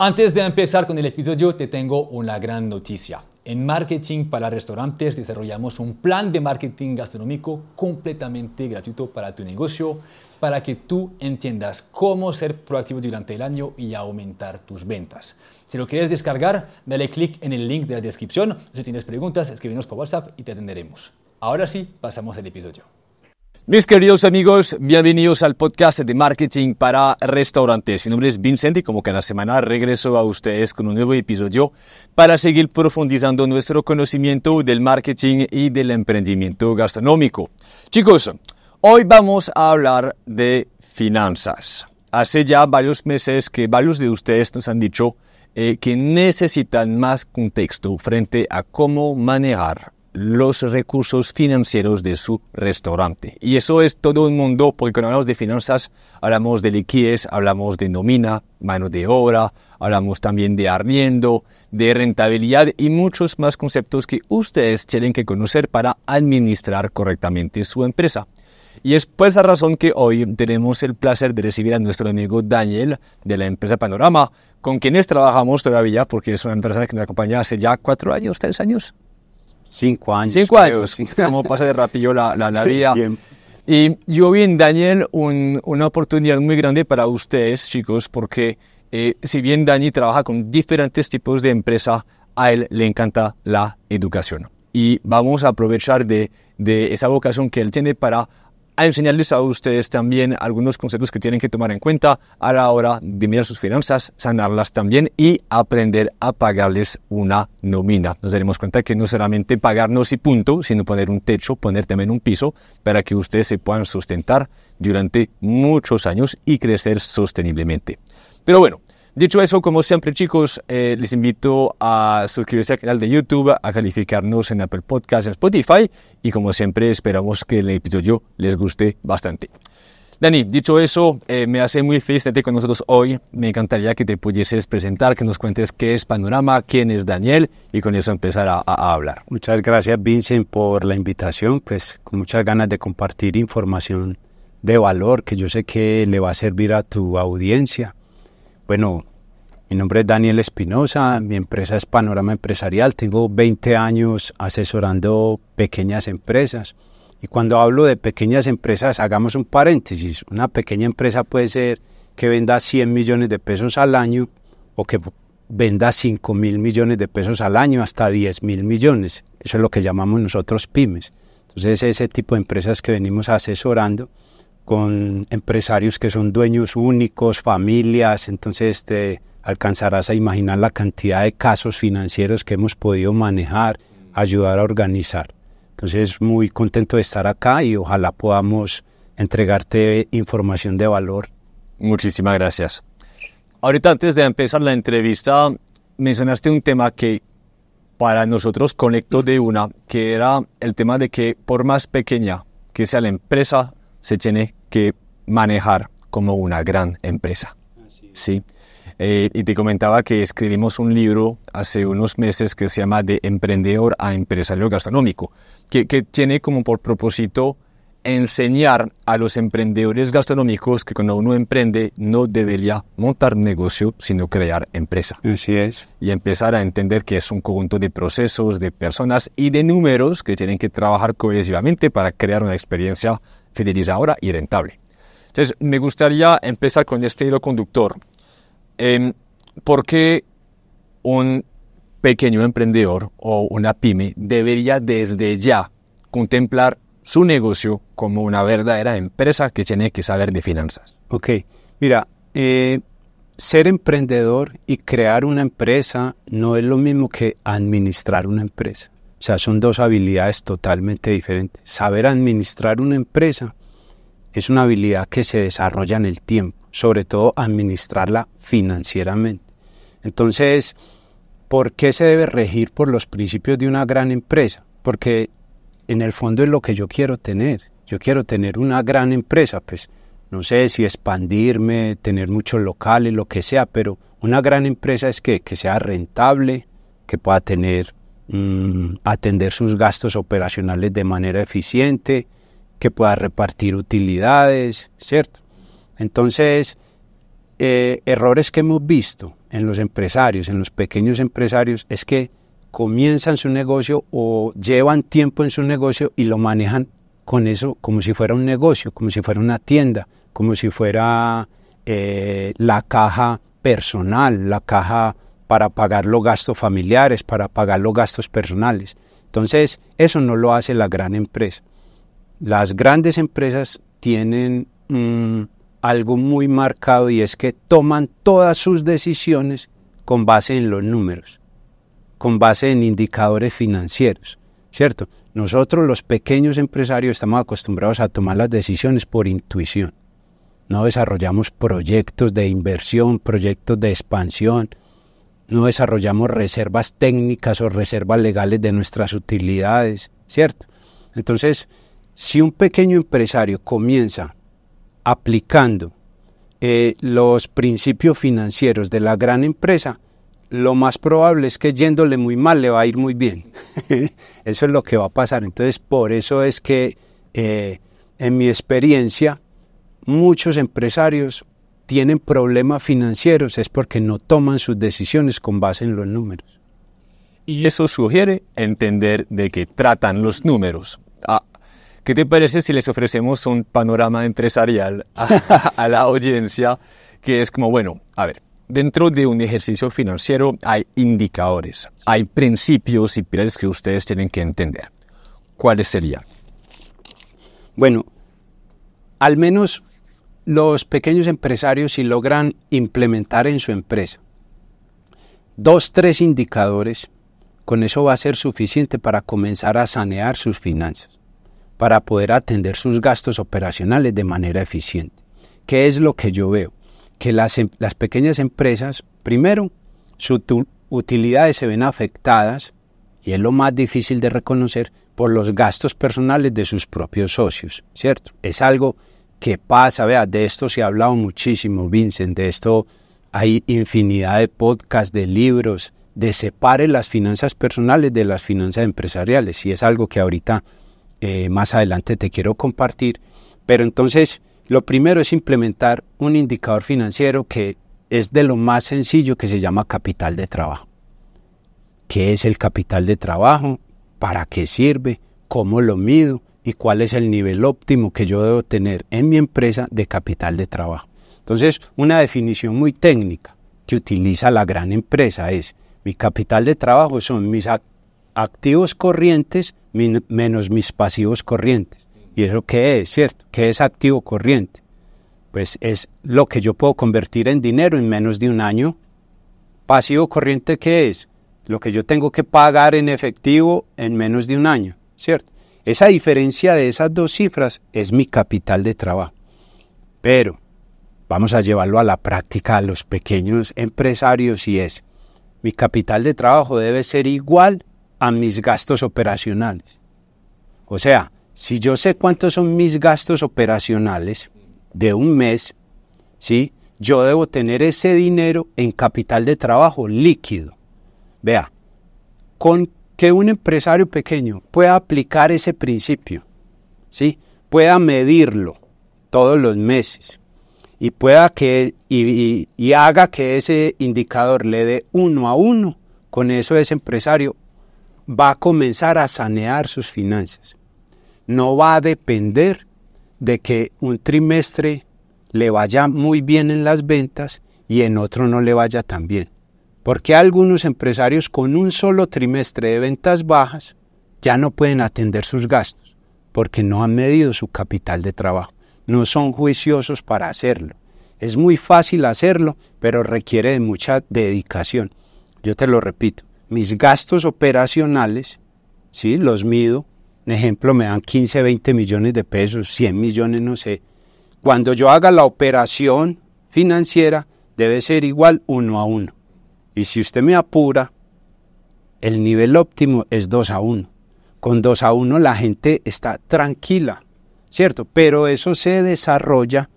Antes de empezar con el episodio, te tengo una gran noticia. En Marketing para Restaurantes desarrollamos un plan de marketing gastronómico completamente gratuito para tu negocio, para que tú entiendas cómo ser proactivo durante el año y aumentar tus ventas. Si lo quieres descargar, dale clic en el link de la descripción. Si tienes preguntas, escríbenos por WhatsApp y te atenderemos. Ahora sí, pasamos al episodio. Mis queridos amigos, bienvenidos al podcast de marketing para restaurantes. Mi nombre es Vincent y como cada semana regreso a ustedes con un nuevo episodio para seguir profundizando nuestro conocimiento del marketing y del emprendimiento gastronómico. Chicos, hoy vamos a hablar de finanzas. Hace ya varios meses que varios de ustedes nos han dicho eh, que necesitan más contexto frente a cómo manejar los recursos financieros de su restaurante. Y eso es todo un mundo, porque cuando hablamos de finanzas, hablamos de liquidez, hablamos de nómina, mano de obra, hablamos también de arriendo, de rentabilidad y muchos más conceptos que ustedes tienen que conocer para administrar correctamente su empresa. Y es por esa razón que hoy tenemos el placer de recibir a nuestro amigo Daniel de la empresa Panorama, con quienes trabajamos todavía, porque es una empresa que nos acompaña hace ya cuatro años, tres años. Cinco años. Cinco años. Como pasa de rapillo la, la, vida. Y yo vi en Daniel una oportunidad muy grande para ustedes, chicos, porque eh, si bien Dani trabaja con diferentes tipos de empresa, a él le encanta la educación. Y vamos a aprovechar de, de esa vocación que él tiene para a enseñarles a ustedes también algunos conceptos que tienen que tomar en cuenta a la hora de mirar sus finanzas, sanarlas también y aprender a pagarles una nómina. Nos daremos cuenta que no solamente pagarnos y punto, sino poner un techo, poner también un piso para que ustedes se puedan sustentar durante muchos años y crecer sosteniblemente. Pero bueno, Dicho eso, como siempre chicos, eh, les invito a suscribirse al canal de YouTube, a calificarnos en Apple Podcasts, en Spotify y como siempre esperamos que el episodio les guste bastante. Dani, dicho eso, eh, me hace muy feliz estar con nosotros hoy. Me encantaría que te pudieses presentar, que nos cuentes qué es Panorama, quién es Daniel y con eso empezar a, a hablar. Muchas gracias Vincent por la invitación, pues con muchas ganas de compartir información de valor que yo sé que le va a servir a tu audiencia bueno, mi nombre es Daniel Espinosa, mi empresa es Panorama Empresarial, tengo 20 años asesorando pequeñas empresas. Y cuando hablo de pequeñas empresas, hagamos un paréntesis. Una pequeña empresa puede ser que venda 100 millones de pesos al año o que venda 5 mil millones de pesos al año hasta 10 mil millones. Eso es lo que llamamos nosotros pymes. Entonces ese tipo de empresas que venimos asesorando con empresarios que son dueños únicos, familias, entonces te alcanzarás a imaginar la cantidad de casos financieros que hemos podido manejar, ayudar a organizar. Entonces, muy contento de estar acá y ojalá podamos entregarte información de valor. Muchísimas gracias. Ahorita antes de empezar la entrevista, mencionaste un tema que para nosotros conectó de una, que era el tema de que por más pequeña que sea la empresa, se tiene que manejar como una gran empresa. Sí. Eh, y te comentaba que escribimos un libro hace unos meses que se llama De Emprendedor a Empresario Gastronómico, que, que tiene como por propósito enseñar a los emprendedores gastronómicos que cuando uno emprende no debería montar negocio, sino crear empresa. Así es. Y empezar a entender que es un conjunto de procesos, de personas y de números que tienen que trabajar cohesivamente para crear una experiencia fidelizadora y rentable. Entonces, me gustaría empezar con este hilo conductor. Em, ¿Por qué un pequeño emprendedor o una pyme debería desde ya contemplar su negocio como una verdadera empresa que tiene que saber de finanzas? Ok, mira, eh, ser emprendedor y crear una empresa no es lo mismo que administrar una empresa. O sea, son dos habilidades totalmente diferentes. Saber administrar una empresa es una habilidad que se desarrolla en el tiempo, sobre todo administrarla financieramente. Entonces, ¿por qué se debe regir por los principios de una gran empresa? Porque en el fondo es lo que yo quiero tener. Yo quiero tener una gran empresa, pues no sé si expandirme, tener muchos locales, lo que sea, pero una gran empresa es que, que sea rentable, que pueda tener Mm, atender sus gastos operacionales de manera eficiente, que pueda repartir utilidades, ¿cierto? Entonces, eh, errores que hemos visto en los empresarios, en los pequeños empresarios, es que comienzan su negocio o llevan tiempo en su negocio y lo manejan con eso como si fuera un negocio, como si fuera una tienda, como si fuera eh, la caja personal, la caja para pagar los gastos familiares, para pagar los gastos personales. Entonces, eso no lo hace la gran empresa. Las grandes empresas tienen mm, algo muy marcado y es que toman todas sus decisiones con base en los números, con base en indicadores financieros, ¿cierto? Nosotros los pequeños empresarios estamos acostumbrados a tomar las decisiones por intuición. No desarrollamos proyectos de inversión, proyectos de expansión, no desarrollamos reservas técnicas o reservas legales de nuestras utilidades, ¿cierto? Entonces, si un pequeño empresario comienza aplicando eh, los principios financieros de la gran empresa, lo más probable es que yéndole muy mal le va a ir muy bien. eso es lo que va a pasar. Entonces, por eso es que eh, en mi experiencia, muchos empresarios tienen problemas financieros es porque no toman sus decisiones con base en los números. Y eso sugiere entender de qué tratan los números. Ah, ¿Qué te parece si les ofrecemos un panorama empresarial a, a la audiencia? Que es como, bueno, a ver, dentro de un ejercicio financiero hay indicadores, hay principios y pilares que ustedes tienen que entender. ¿Cuáles serían? Bueno, al menos los pequeños empresarios si logran implementar en su empresa dos, tres indicadores, con eso va a ser suficiente para comenzar a sanear sus finanzas, para poder atender sus gastos operacionales de manera eficiente. ¿Qué es lo que yo veo? Que las, em, las pequeñas empresas, primero, sus utilidades se ven afectadas, y es lo más difícil de reconocer, por los gastos personales de sus propios socios, ¿cierto? Es algo ¿Qué pasa? Vea, de esto se ha hablado muchísimo, Vincent. De esto hay infinidad de podcasts, de libros, de separe las finanzas personales de las finanzas empresariales. Y es algo que ahorita, eh, más adelante, te quiero compartir. Pero entonces, lo primero es implementar un indicador financiero que es de lo más sencillo que se llama capital de trabajo. ¿Qué es el capital de trabajo? ¿Para qué sirve? ¿Cómo lo mido? y cuál es el nivel óptimo que yo debo tener en mi empresa de capital de trabajo. Entonces, una definición muy técnica que utiliza la gran empresa es mi capital de trabajo son mis activos corrientes menos mis pasivos corrientes. ¿Y eso qué es, cierto? ¿Qué es activo corriente? Pues es lo que yo puedo convertir en dinero en menos de un año. Pasivo corriente, ¿qué es? Lo que yo tengo que pagar en efectivo en menos de un año, ¿cierto? Esa diferencia de esas dos cifras es mi capital de trabajo. Pero vamos a llevarlo a la práctica a los pequeños empresarios y es, mi capital de trabajo debe ser igual a mis gastos operacionales. O sea, si yo sé cuántos son mis gastos operacionales de un mes, ¿sí? yo debo tener ese dinero en capital de trabajo líquido. Vea, con que un empresario pequeño pueda aplicar ese principio, ¿sí? pueda medirlo todos los meses y, pueda que, y, y haga que ese indicador le dé uno a uno, con eso ese empresario va a comenzar a sanear sus finanzas. No va a depender de que un trimestre le vaya muy bien en las ventas y en otro no le vaya tan bien porque algunos empresarios con un solo trimestre de ventas bajas ya no pueden atender sus gastos, porque no han medido su capital de trabajo, no son juiciosos para hacerlo. Es muy fácil hacerlo, pero requiere de mucha dedicación. Yo te lo repito, mis gastos operacionales, ¿sí? los mido, en ejemplo, me dan 15, 20 millones de pesos, 100 millones, no sé. Cuando yo haga la operación financiera, debe ser igual uno a uno. Y si usted me apura, el nivel óptimo es 2 a 1. Con 2 a 1 la gente está tranquila, ¿cierto? Pero eso se desarrolla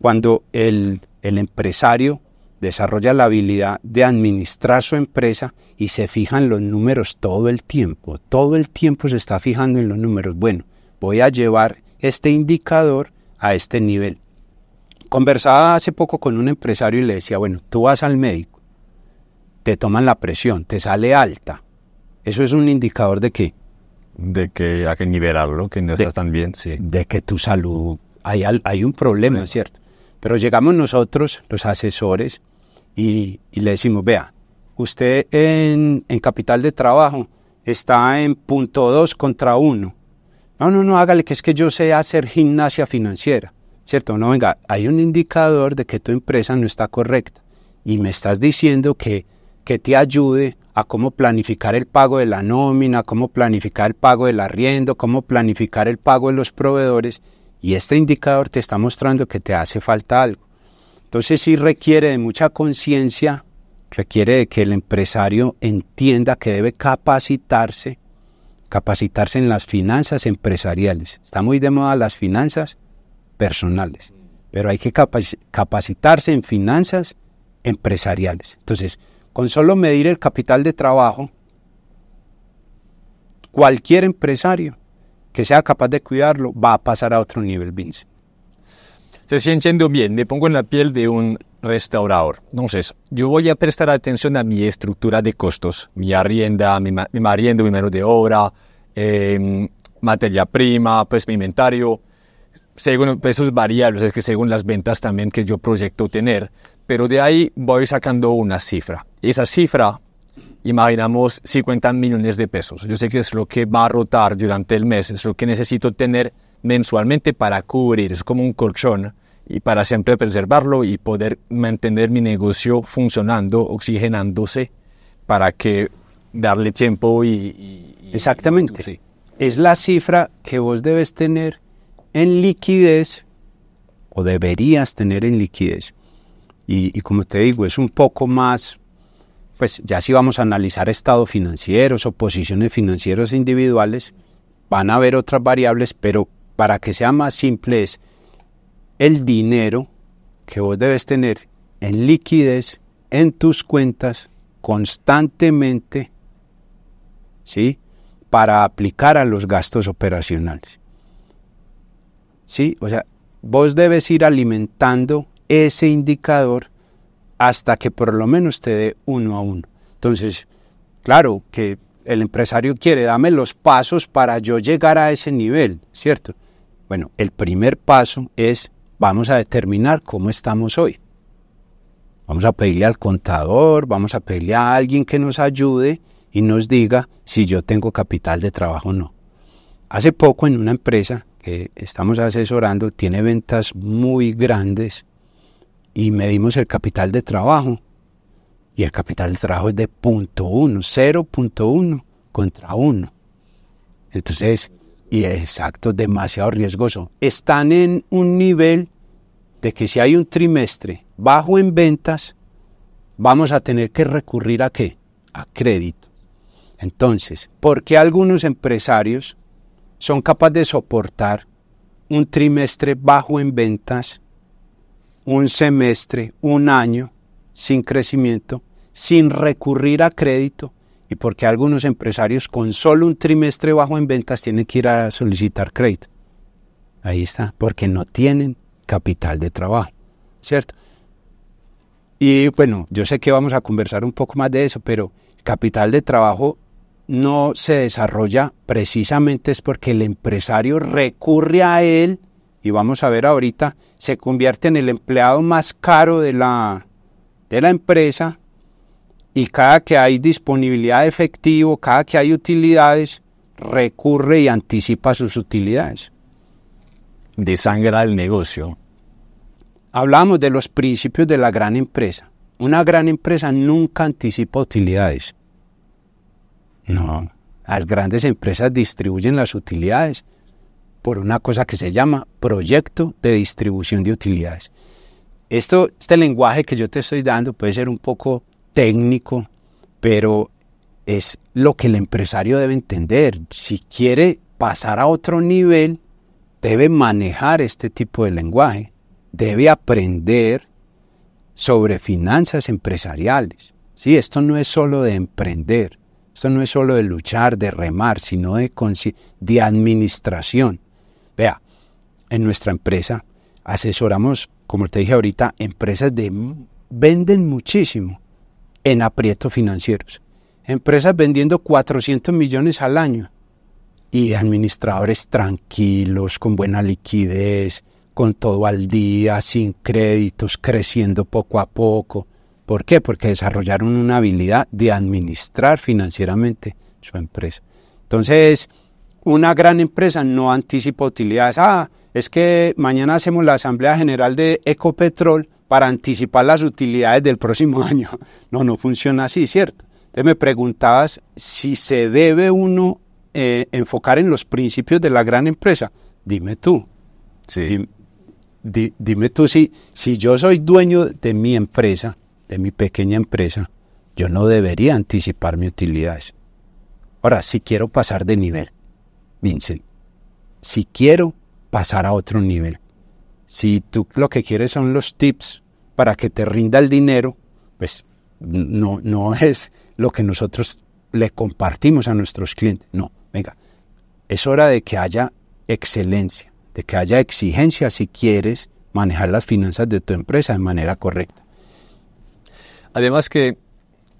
cuando el, el empresario desarrolla la habilidad de administrar su empresa y se fijan los números todo el tiempo. Todo el tiempo se está fijando en los números. Bueno, voy a llevar este indicador a este nivel. Conversaba hace poco con un empresario y le decía, bueno, tú vas al médico te toman la presión, te sale alta. Eso es un indicador de qué? De que hay que liberarlo, que no estás tan bien, sí. De que tu salud... Hay, hay un problema, ¿cierto? Pero llegamos nosotros, los asesores, y, le decimos, vea, usted en, en, capital de trabajo está en punto 2 contra uno. No, no, no, hágale que es que yo sé hacer gimnasia financiera, ¿cierto? No, venga, hay un indicador de que tu empresa no está correcta y me estás diciendo que que te ayude a cómo planificar el pago de la nómina, cómo planificar el pago del arriendo, cómo planificar el pago de los proveedores. Y este indicador te está mostrando que te hace falta algo. Entonces sí requiere de mucha conciencia, requiere de que el empresario entienda que debe capacitarse, capacitarse en las finanzas empresariales. Está muy de moda las finanzas personales, pero hay que capacitarse en finanzas empresariales. Entonces, con solo medir el capital de trabajo, cualquier empresario que sea capaz de cuidarlo va a pasar a otro nivel, Vince. Se entiendo bien, me pongo en la piel de un restaurador. Entonces, yo voy a prestar atención a mi estructura de costos, mi arrienda, mi, mi arriendo, mi mano de obra, em, materia prima, pues mi inventario, según esos variables, es que según las ventas también que yo proyecto tener, pero de ahí voy sacando una cifra esa cifra, imaginamos 50 millones de pesos. Yo sé que es lo que va a rotar durante el mes, es lo que necesito tener mensualmente para cubrir, es como un colchón y para siempre preservarlo y poder mantener mi negocio funcionando, oxigenándose, para que darle tiempo y... Exactamente. Es la cifra que vos debes tener en liquidez o deberías tener en liquidez. y como te digo, es un poco más pues ya si vamos a analizar estados financieros o posiciones financieras individuales, van a haber otras variables, pero para que sea más simple es el dinero que vos debes tener en liquidez en tus cuentas constantemente, Para aplicar a los gastos operacionales. O sea, vos debes ir alimentando ese indicador hasta que por lo menos te dé uno a uno. Entonces, claro que el empresario quiere, dame los pasos para yo llegar a ese nivel, ¿cierto? Bueno, el primer paso es, vamos a determinar cómo estamos hoy. Vamos a pedirle al contador, vamos a pedirle a alguien que nos ayude y nos diga si yo tengo capital de trabajo o no. Hace poco en una empresa que estamos asesorando, tiene ventas muy grandes, y medimos el capital de trabajo. Y el capital de trabajo es de punto 0.1 contra 1. Entonces, y es exacto, demasiado riesgoso. Están en un nivel de que si hay un trimestre bajo en ventas, vamos a tener que recurrir a qué? A crédito. Entonces, ¿por qué algunos empresarios son capaces de soportar un trimestre bajo en ventas un semestre, un año sin crecimiento, sin recurrir a crédito y porque algunos empresarios con solo un trimestre bajo en ventas tienen que ir a solicitar crédito. Ahí está, porque no tienen capital de trabajo, ¿cierto? Y bueno, yo sé que vamos a conversar un poco más de eso, pero capital de trabajo no se desarrolla precisamente es porque el empresario recurre a él y vamos a ver ahorita, se convierte en el empleado más caro de la, de la empresa y cada que hay disponibilidad de efectivo, cada que hay utilidades, recurre y anticipa sus utilidades. Desangra el negocio. Hablamos de los principios de la gran empresa. Una gran empresa nunca anticipa utilidades. No, las grandes empresas distribuyen las utilidades por una cosa que se llama proyecto de distribución de utilidades. Esto, este lenguaje que yo te estoy dando puede ser un poco técnico, pero es lo que el empresario debe entender. Si quiere pasar a otro nivel, debe manejar este tipo de lenguaje, debe aprender sobre finanzas empresariales. Sí, esto no es solo de emprender, esto no es solo de luchar, de remar, sino de, de administración. Vea, en nuestra empresa asesoramos, como te dije ahorita, empresas de venden muchísimo en aprietos financieros. Empresas vendiendo 400 millones al año y administradores tranquilos, con buena liquidez, con todo al día, sin créditos, creciendo poco a poco. ¿Por qué? Porque desarrollaron una habilidad de administrar financieramente su empresa. Entonces, una gran empresa no anticipa utilidades. Ah, es que mañana hacemos la Asamblea General de Ecopetrol para anticipar las utilidades del próximo año. No, no funciona así, ¿cierto? Entonces me preguntabas si se debe uno eh, enfocar en los principios de la gran empresa. Dime tú. Sí. Dime, tú si, si yo soy dueño de mi empresa, de mi pequeña empresa, yo no debería anticipar mis utilidades. Ahora, si quiero pasar de nivel, Vincent, si quiero pasar a otro nivel, si tú lo que quieres son los tips para que te rinda el dinero, pues no, no es lo que nosotros le compartimos a nuestros clientes. No, venga, es hora de que haya excelencia, de que haya exigencia si quieres manejar las finanzas de tu empresa de manera correcta. Además que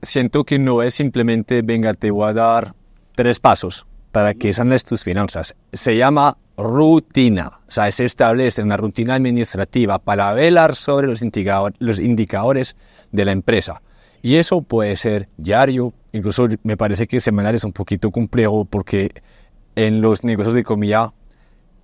siento que no es simplemente, venga, te voy a dar tres pasos para que sanes tus finanzas. Se llama rutina, o sea, se establece una rutina administrativa para velar sobre los, indicadores de la empresa. Y eso puede ser diario, incluso me parece que semanal es un poquito complejo porque en los negocios de comida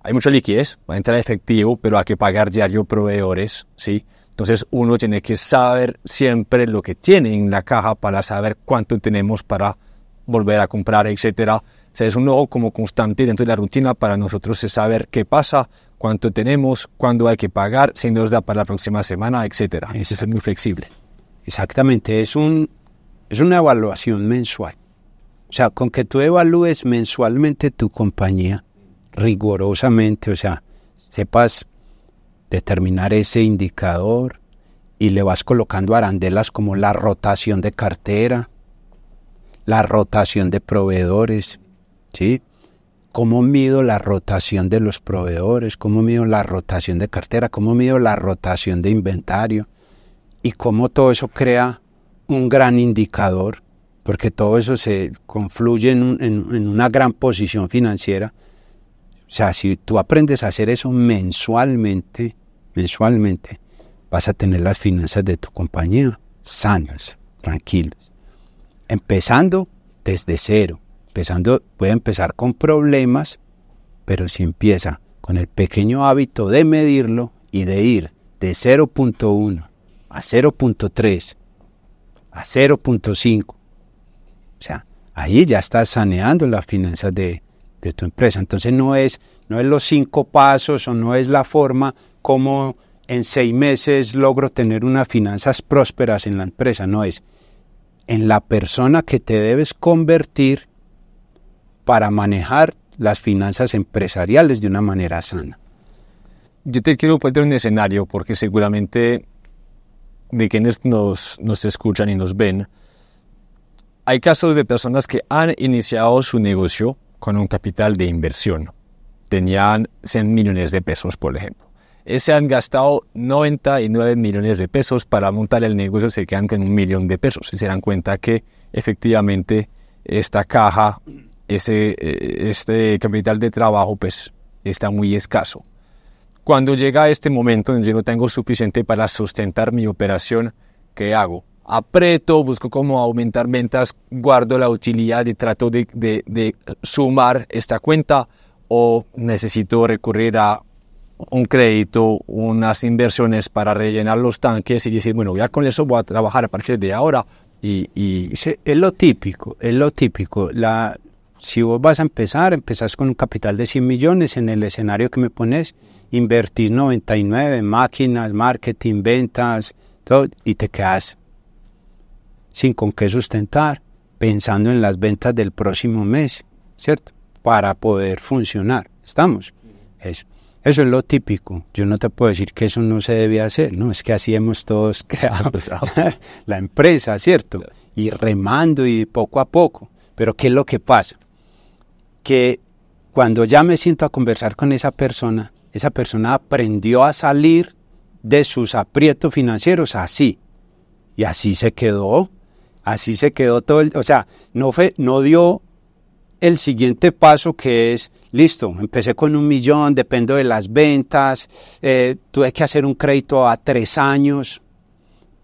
hay mucha liquidez, va a entrar efectivo, pero hay que pagar diario proveedores, ¿sí? Entonces uno tiene que saber siempre lo que tiene en la caja para saber cuánto tenemos para volver a comprar, etcétera sea, es un nuevo como constante dentro de la rutina para nosotros es saber qué pasa, cuánto tenemos, cuándo hay que pagar, si nos da para la próxima semana, etcétera. Es muy flexible. Exactamente, es, un, es una evaluación mensual. O sea, con que tú evalúes mensualmente tu compañía rigurosamente, o sea, sepas determinar ese indicador y le vas colocando arandelas como la rotación de cartera, la rotación de proveedores, ¿sí? ¿Cómo mido la rotación de los proveedores? ¿Cómo mido la rotación de cartera? ¿Cómo mido la rotación de inventario? Y cómo todo eso crea un gran indicador, porque todo eso se confluye en, en una gran posición financiera. O sea, si tú aprendes a hacer eso mensualmente, mensualmente, vas a tener las finanzas de tu compañía sanas, tranquilas. Empezando desde cero puede empezar con problemas, pero si empieza con el pequeño hábito de medirlo y de ir de 0.1 a 0.3 a 0.5, o sea, ahí ya estás saneando las finanzas de, tu empresa. Entonces no es, no es los cinco pasos o no es la forma como en seis meses logro tener unas finanzas prósperas en la empresa, no es en la persona que te debes convertir para manejar las finanzas empresariales de una manera sana. Yo te quiero poner un escenario porque seguramente de quienes nos, nos escuchan y nos ven, hay casos de personas que han iniciado su negocio con un capital de inversión. Tenían 100 millones de pesos, por ejemplo. Y se han gastado 99 millones de pesos para montar el negocio, se quedan con un millón de pesos y se dan cuenta que efectivamente esta caja ese, eh, este capital de trabajo pues está muy escaso. Cuando llega este momento donde yo no tengo suficiente para sustentar mi operación, ¿qué hago? Apreto, busco cómo aumentar ventas, guardo la utilidad y trato de, de, de sumar esta cuenta o necesito recurrir a un crédito, unas inversiones para rellenar los tanques y decir, bueno, ya con eso voy a trabajar a partir de ahora. Y, y... Es lo típico, es lo típico. La, si vos vas a empezar, empezás con un capital de 100 millones en el escenario que me pones, invertís 99 máquinas, marketing, ventas, todo, y te quedas sin con qué sustentar, pensando en las ventas del próximo mes, ¿cierto? Para poder funcionar. ¿Estamos? Eso. Eso es lo típico. Yo no te puedo decir que eso no se debe hacer, ¿no? Es que así hemos todos creado la empresa, ¿cierto? Y remando y poco a poco. Pero ¿qué es lo que pasa? que cuando ya me siento a conversar con esa persona, esa persona aprendió a salir de sus aprietos financieros así. Y así se quedó. Así se quedó todo el... O sea, no, fue, no dio el siguiente paso que es, listo, empecé con un millón, dependo de las ventas, eh, tuve que hacer un crédito a tres años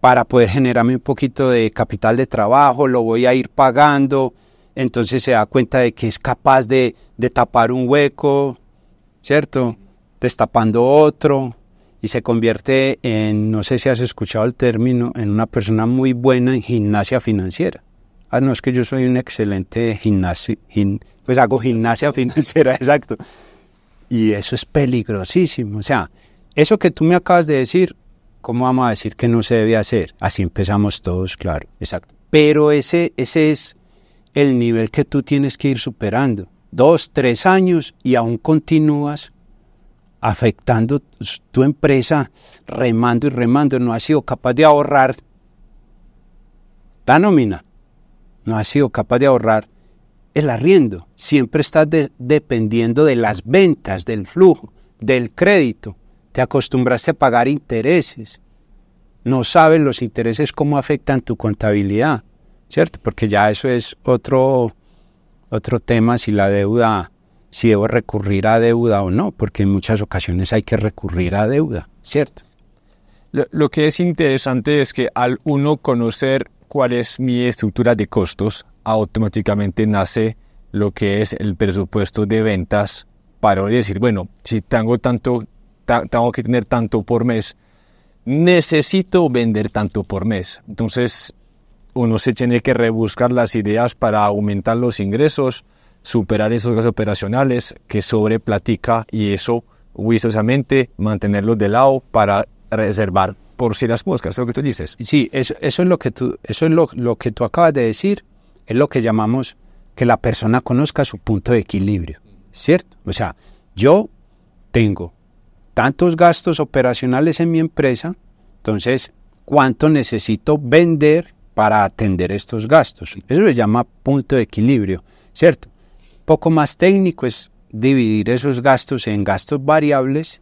para poder generarme un poquito de capital de trabajo, lo voy a ir pagando, entonces se da cuenta de que es capaz de, tapar un hueco, ¿cierto? Destapando otro y se convierte en, no sé si has escuchado el término, en una persona muy buena en gimnasia financiera. Ah, no, es que yo soy un excelente gimnasio, pues hago gimnasia financiera, exacto. Y eso es peligrosísimo. O sea, eso que tú me acabas de decir, ¿cómo vamos a decir que no se debe hacer? Así empezamos todos, claro, exacto. Pero ese, ese es el nivel que tú tienes que ir superando. Dos, tres años y aún continúas afectando tu empresa, remando y remando. No has sido capaz de ahorrar la nómina, no has sido capaz de ahorrar el arriendo. Siempre estás dependiendo de las ventas, del flujo, del crédito. Te acostumbraste a pagar intereses. No sabes los intereses cómo afectan tu contabilidad. ¿cierto? Porque ya eso es otro, otro tema, si la deuda, si debo recurrir a deuda o no, porque en muchas ocasiones hay que recurrir a deuda, ¿cierto? Lo, que es interesante es que al uno conocer cuál es mi estructura de costos, automáticamente nace lo que es el presupuesto de ventas para decir, bueno, si tengo tanto, tengo que tener tanto por mes, necesito vender tanto por mes. Entonces, uno se tiene que rebuscar las ideas para aumentar los ingresos, superar esos gastos operacionales que sobreplatica y eso juiciosamente mantenerlos de lado para reservar por si las moscas, es lo que tú dices. Sí, eso, es lo que tú, eso es lo que tú acabas de decir, es lo que llamamos que la persona conozca su punto de equilibrio, ¿cierto? O sea, yo tengo tantos gastos operacionales en mi empresa, entonces, ¿cuánto necesito vender para atender estos gastos. Eso se llama punto de equilibrio, ¿cierto? Poco más técnico es dividir esos gastos en gastos variables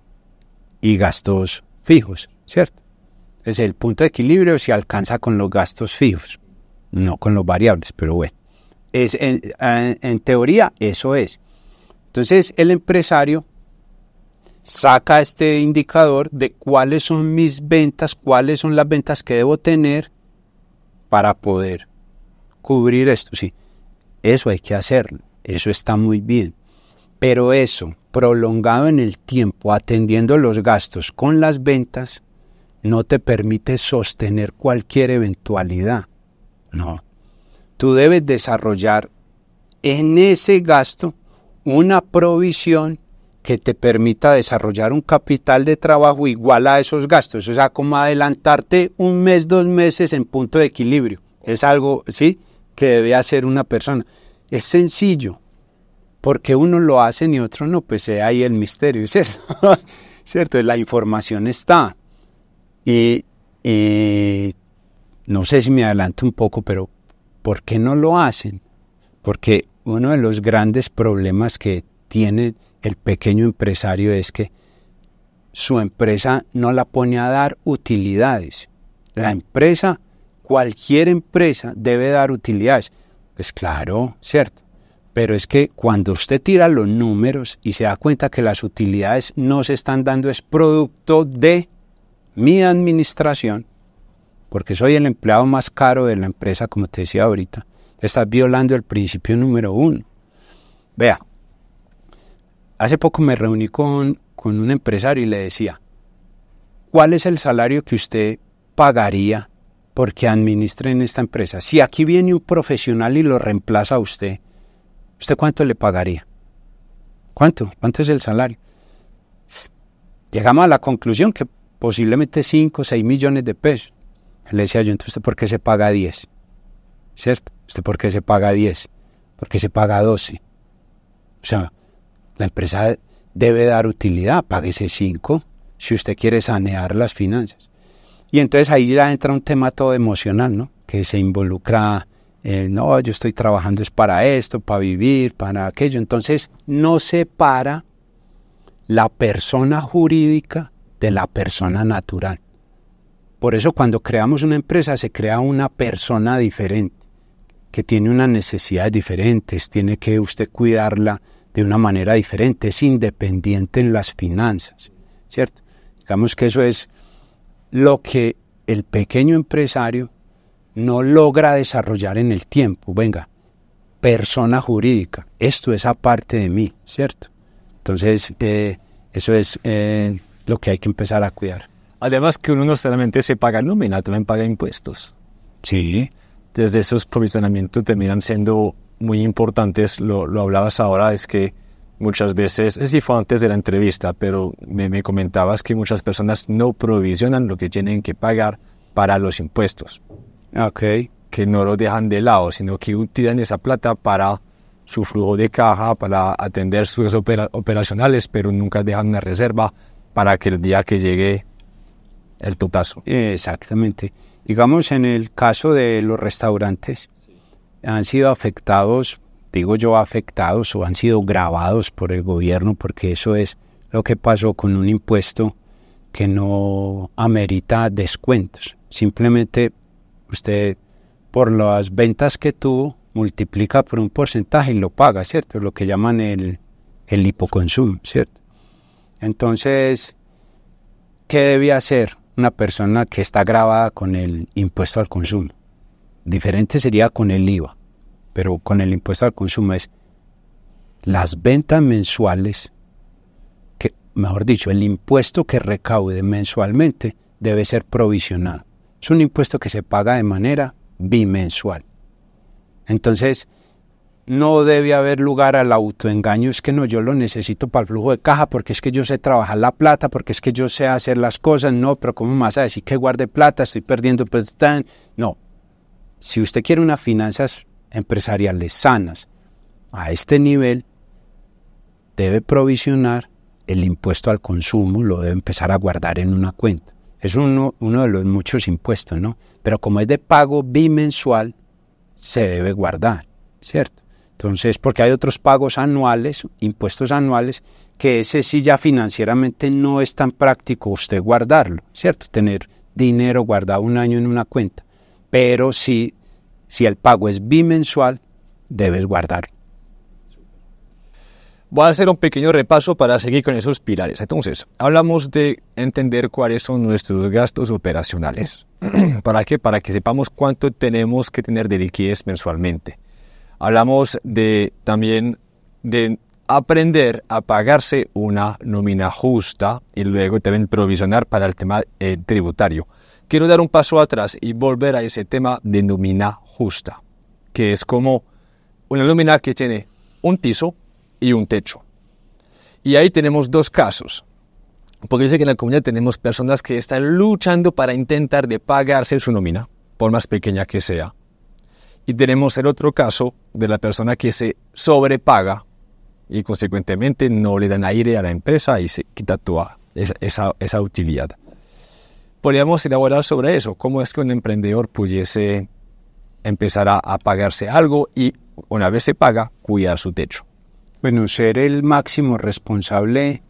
y gastos fijos, ¿cierto? Es el punto de equilibrio si alcanza con los gastos fijos, no con los variables, pero bueno. Es en teoría eso es. Entonces el empresario saca este indicador de cuáles son mis ventas, cuáles son las ventas que debo tener para poder cubrir esto. Sí, eso hay que hacerlo, eso está muy bien. Pero eso, prolongado en el tiempo, atendiendo los gastos con las ventas, no te permite sostener cualquier eventualidad. No. Tú debes desarrollar en ese gasto una provisión que te permita desarrollar un capital de trabajo igual a esos gastos, o sea, como adelantarte un mes, dos meses en punto de equilibrio. Es algo, sí, que debe hacer una persona. Es sencillo, porque uno lo hace y otro no, pues eh, ahí el misterio, ¿cierto? ¿Cierto? La información está. Y, no sé si me adelanto un poco, pero ¿por qué no lo hacen? Porque uno de los grandes problemas que tiene el pequeño empresario es que su empresa no la pone a dar utilidades. La empresa, cualquier empresa debe dar utilidades. Es pues claro, cierto. Pero es que cuando usted tira los números y se da cuenta que las utilidades no se están dando es producto de mi administración, porque soy el empleado más caro de la empresa, como te decía ahorita, estás violando el principio número uno. Vea, Hace poco me reuní con, un empresario y le decía, ¿cuál es el salario que usted pagaría porque administre en esta empresa? Si aquí viene un profesional y lo reemplaza a usted, ¿usted cuánto le pagaría? ¿Cuánto? ¿Cuánto es el salario? Llegamos a la conclusión que posiblemente 5 o 6 millones de pesos. Le decía yo, entonces, ¿por qué se paga 10? ¿Cierto? ¿Usted por qué se paga 10? ¿Por qué se paga 12? O sea, la empresa debe dar utilidad, ese cinco si usted quiere sanear las finanzas. Y entonces ahí ya entra un tema todo emocional, ¿no? Que se involucra, no, yo estoy trabajando es para esto, para vivir, para aquello. Entonces no separa la persona jurídica de la persona natural. Por eso cuando creamos una empresa se crea una persona diferente, que tiene unas necesidades diferentes, tiene que usted cuidarla de una manera diferente, es independiente en las finanzas, ¿cierto? Digamos que eso es lo que el pequeño empresario no logra desarrollar en el tiempo. Venga, persona jurídica, esto es aparte de mí, ¿cierto? Entonces, eh, eso es eh, lo que hay que empezar a cuidar. Además que uno no solamente se paga nómina, también paga impuestos. Sí. Desde esos provisionamientos terminan siendo muy importantes, lo, lo hablabas ahora, es que muchas veces, es si fue antes de la entrevista, pero me, me, comentabas que muchas personas no provisionan lo que tienen que pagar para los impuestos. Ah, ok. Que no lo dejan de lado, sino que utilizan esa plata para su flujo de caja, para atender sus operacionales, pero nunca dejan una reserva para que el día que llegue el totazo. Exactamente. Digamos, en el caso de los restaurantes, han sido afectados, digo yo afectados, o han sido grabados por el gobierno, porque eso es lo que pasó con un impuesto que no amerita descuentos. Simplemente usted por las ventas que tuvo multiplica por un porcentaje y lo paga, ¿cierto? Lo que llaman el, el hipoconsumo, ¿cierto? Entonces, ¿qué debía hacer una persona que está grabada con el impuesto al consumo? Diferente sería con el IVA, pero con el impuesto al consumo es las ventas mensuales, que, mejor dicho, el impuesto que recaude mensualmente debe ser provisionado. Es un impuesto que se paga de manera bimensual. Entonces, no debe haber lugar al autoengaño, es que no, yo lo necesito para el flujo de caja, porque es que yo sé trabajar la plata, porque es que yo sé hacer las cosas, no, pero ¿cómo más a decir que guarde plata, estoy perdiendo, pues, están no, si usted quiere unas finanzas empresariales sanas a este nivel, debe provisionar el impuesto al consumo, lo debe empezar a guardar en una cuenta. Es uno, de los muchos impuestos, ¿no? Pero como es de pago bimensual, se debe guardar, ¿cierto? Entonces, porque hay otros pagos anuales, impuestos anuales, que ese sí ya financieramente no es tan práctico usted guardarlo, ¿cierto? Tener dinero guardado un año en una cuenta pero si, el pago es bimensual, debes guardar. Voy a hacer un pequeño repaso para seguir con esos pilares. Entonces, hablamos de entender cuáles son nuestros gastos operacionales. ¿Para qué? Para que sepamos cuánto tenemos que tener de liquidez mensualmente. Hablamos de también de aprender a pagarse una nómina justa y luego también provisionar para el tema eh, tributario quiero dar un paso atrás y volver a ese tema de nómina justa, que es como una nómina que tiene un piso y un techo. Y ahí tenemos dos casos. Porque dice sé que en la comunidad tenemos personas que están luchando para intentar de pagarse su nómina, por más pequeña que sea. Y tenemos el otro caso de la persona que se sobrepaga y consecuentemente no le dan aire a la empresa y se quita toda esa utilidad podríamos elaborar sobre eso, cómo es que un emprendedor pudiese empezar a, pagarse algo y una vez se paga, cuidar su techo. Bueno, ser el máximo responsable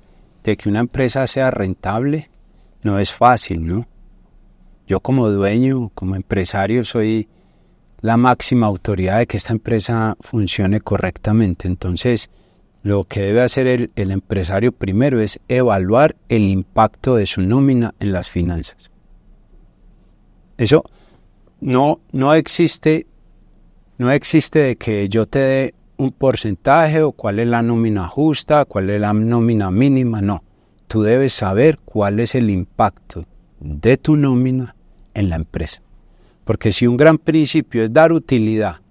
de que una empresa sea rentable no es fácil, ¿no? Yo como dueño, como empresario, soy la máxima autoridad de que esta empresa funcione correctamente. Entonces, lo que debe hacer el, empresario primero es evaluar el impacto de su nómina en las finanzas. Eso no, no existe, no existe de que yo te dé un porcentaje o cuál es la nómina justa, cuál es la nómina mínima, no. Tú debes saber cuál es el impacto de tu nómina en la empresa. Porque si un gran principio es dar utilidad,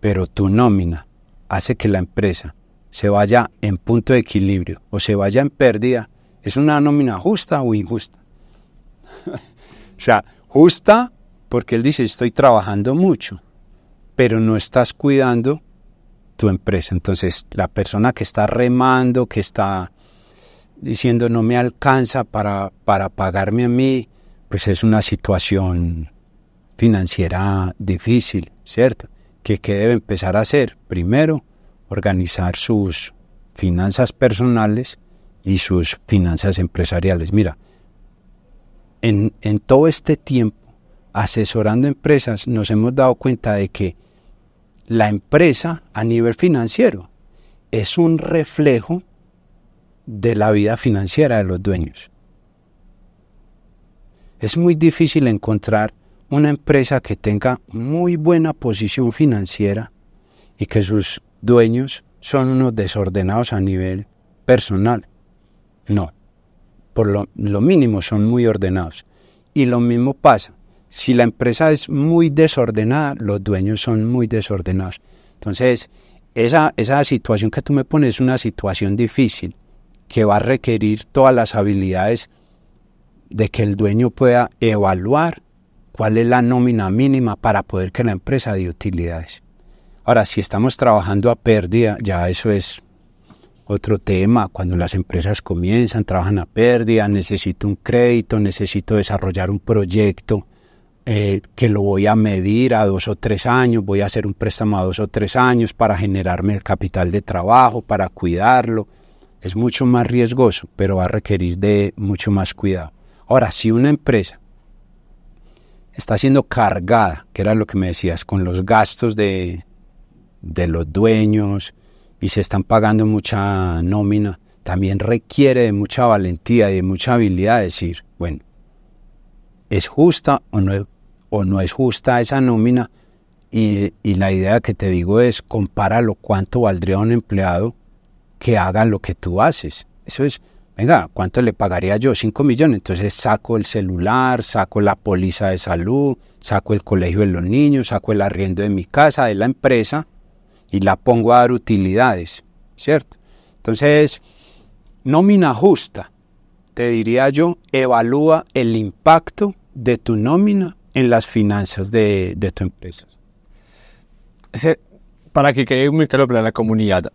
pero tu nómina hace que la empresa se vaya en punto de equilibrio o se vaya en pérdida, ¿es una nómina justa o injusta? o sea, justa porque él dice, estoy trabajando mucho, pero no estás cuidando tu empresa. Entonces, la persona que está remando, que está diciendo no me alcanza para, para pagarme a mí, pues es una situación financiera difícil, ¿cierto? Que qué debe empezar a hacer? Primero, organizar sus finanzas personales y sus finanzas empresariales. Mira, en, todo este tiempo asesorando empresas nos hemos dado cuenta de que la empresa a nivel financiero es un reflejo de la vida financiera de los dueños. Es muy difícil encontrar una empresa que tenga muy buena posición financiera y que sus dueños son unos desordenados a nivel personal. No, por lo, mínimo son muy ordenados. Y lo mismo pasa, si la empresa es muy desordenada, los dueños son muy desordenados. Entonces, esa, esa situación que tú me pones es una situación difícil que va a requerir todas las habilidades de que el dueño pueda evaluar cuál es la nómina mínima para poder que la empresa dé utilidades. Ahora, si estamos trabajando a pérdida, ya eso es otro tema. Cuando las empresas comienzan, trabajan a pérdida, necesito un crédito, necesito desarrollar un proyecto eh, que lo voy a medir a dos o tres años, voy a hacer un préstamo a dos o tres años para generarme el capital de trabajo, para cuidarlo. Es mucho más riesgoso, pero va a requerir de mucho más cuidado. Ahora, si una empresa está siendo cargada, que era lo que me decías, con los gastos de, de los dueños y se están pagando mucha nómina, también requiere de mucha valentía y de mucha habilidad decir, bueno, ¿es justa o no o no es justa esa nómina? Y, la idea que te digo es, compáralo cuánto valdría un empleado que haga lo que tú haces. Eso es, venga, ¿cuánto le pagaría yo? 5 millones. Entonces saco el celular, saco la póliza de salud, saco el colegio de los niños, saco el arriendo de mi casa, de la empresa, y la pongo a dar utilidades, ¿cierto? Entonces, nómina justa, te diría yo, evalúa el impacto de tu nómina en las finanzas de, de tu empresa. Para que quede muy claro para la comunidad,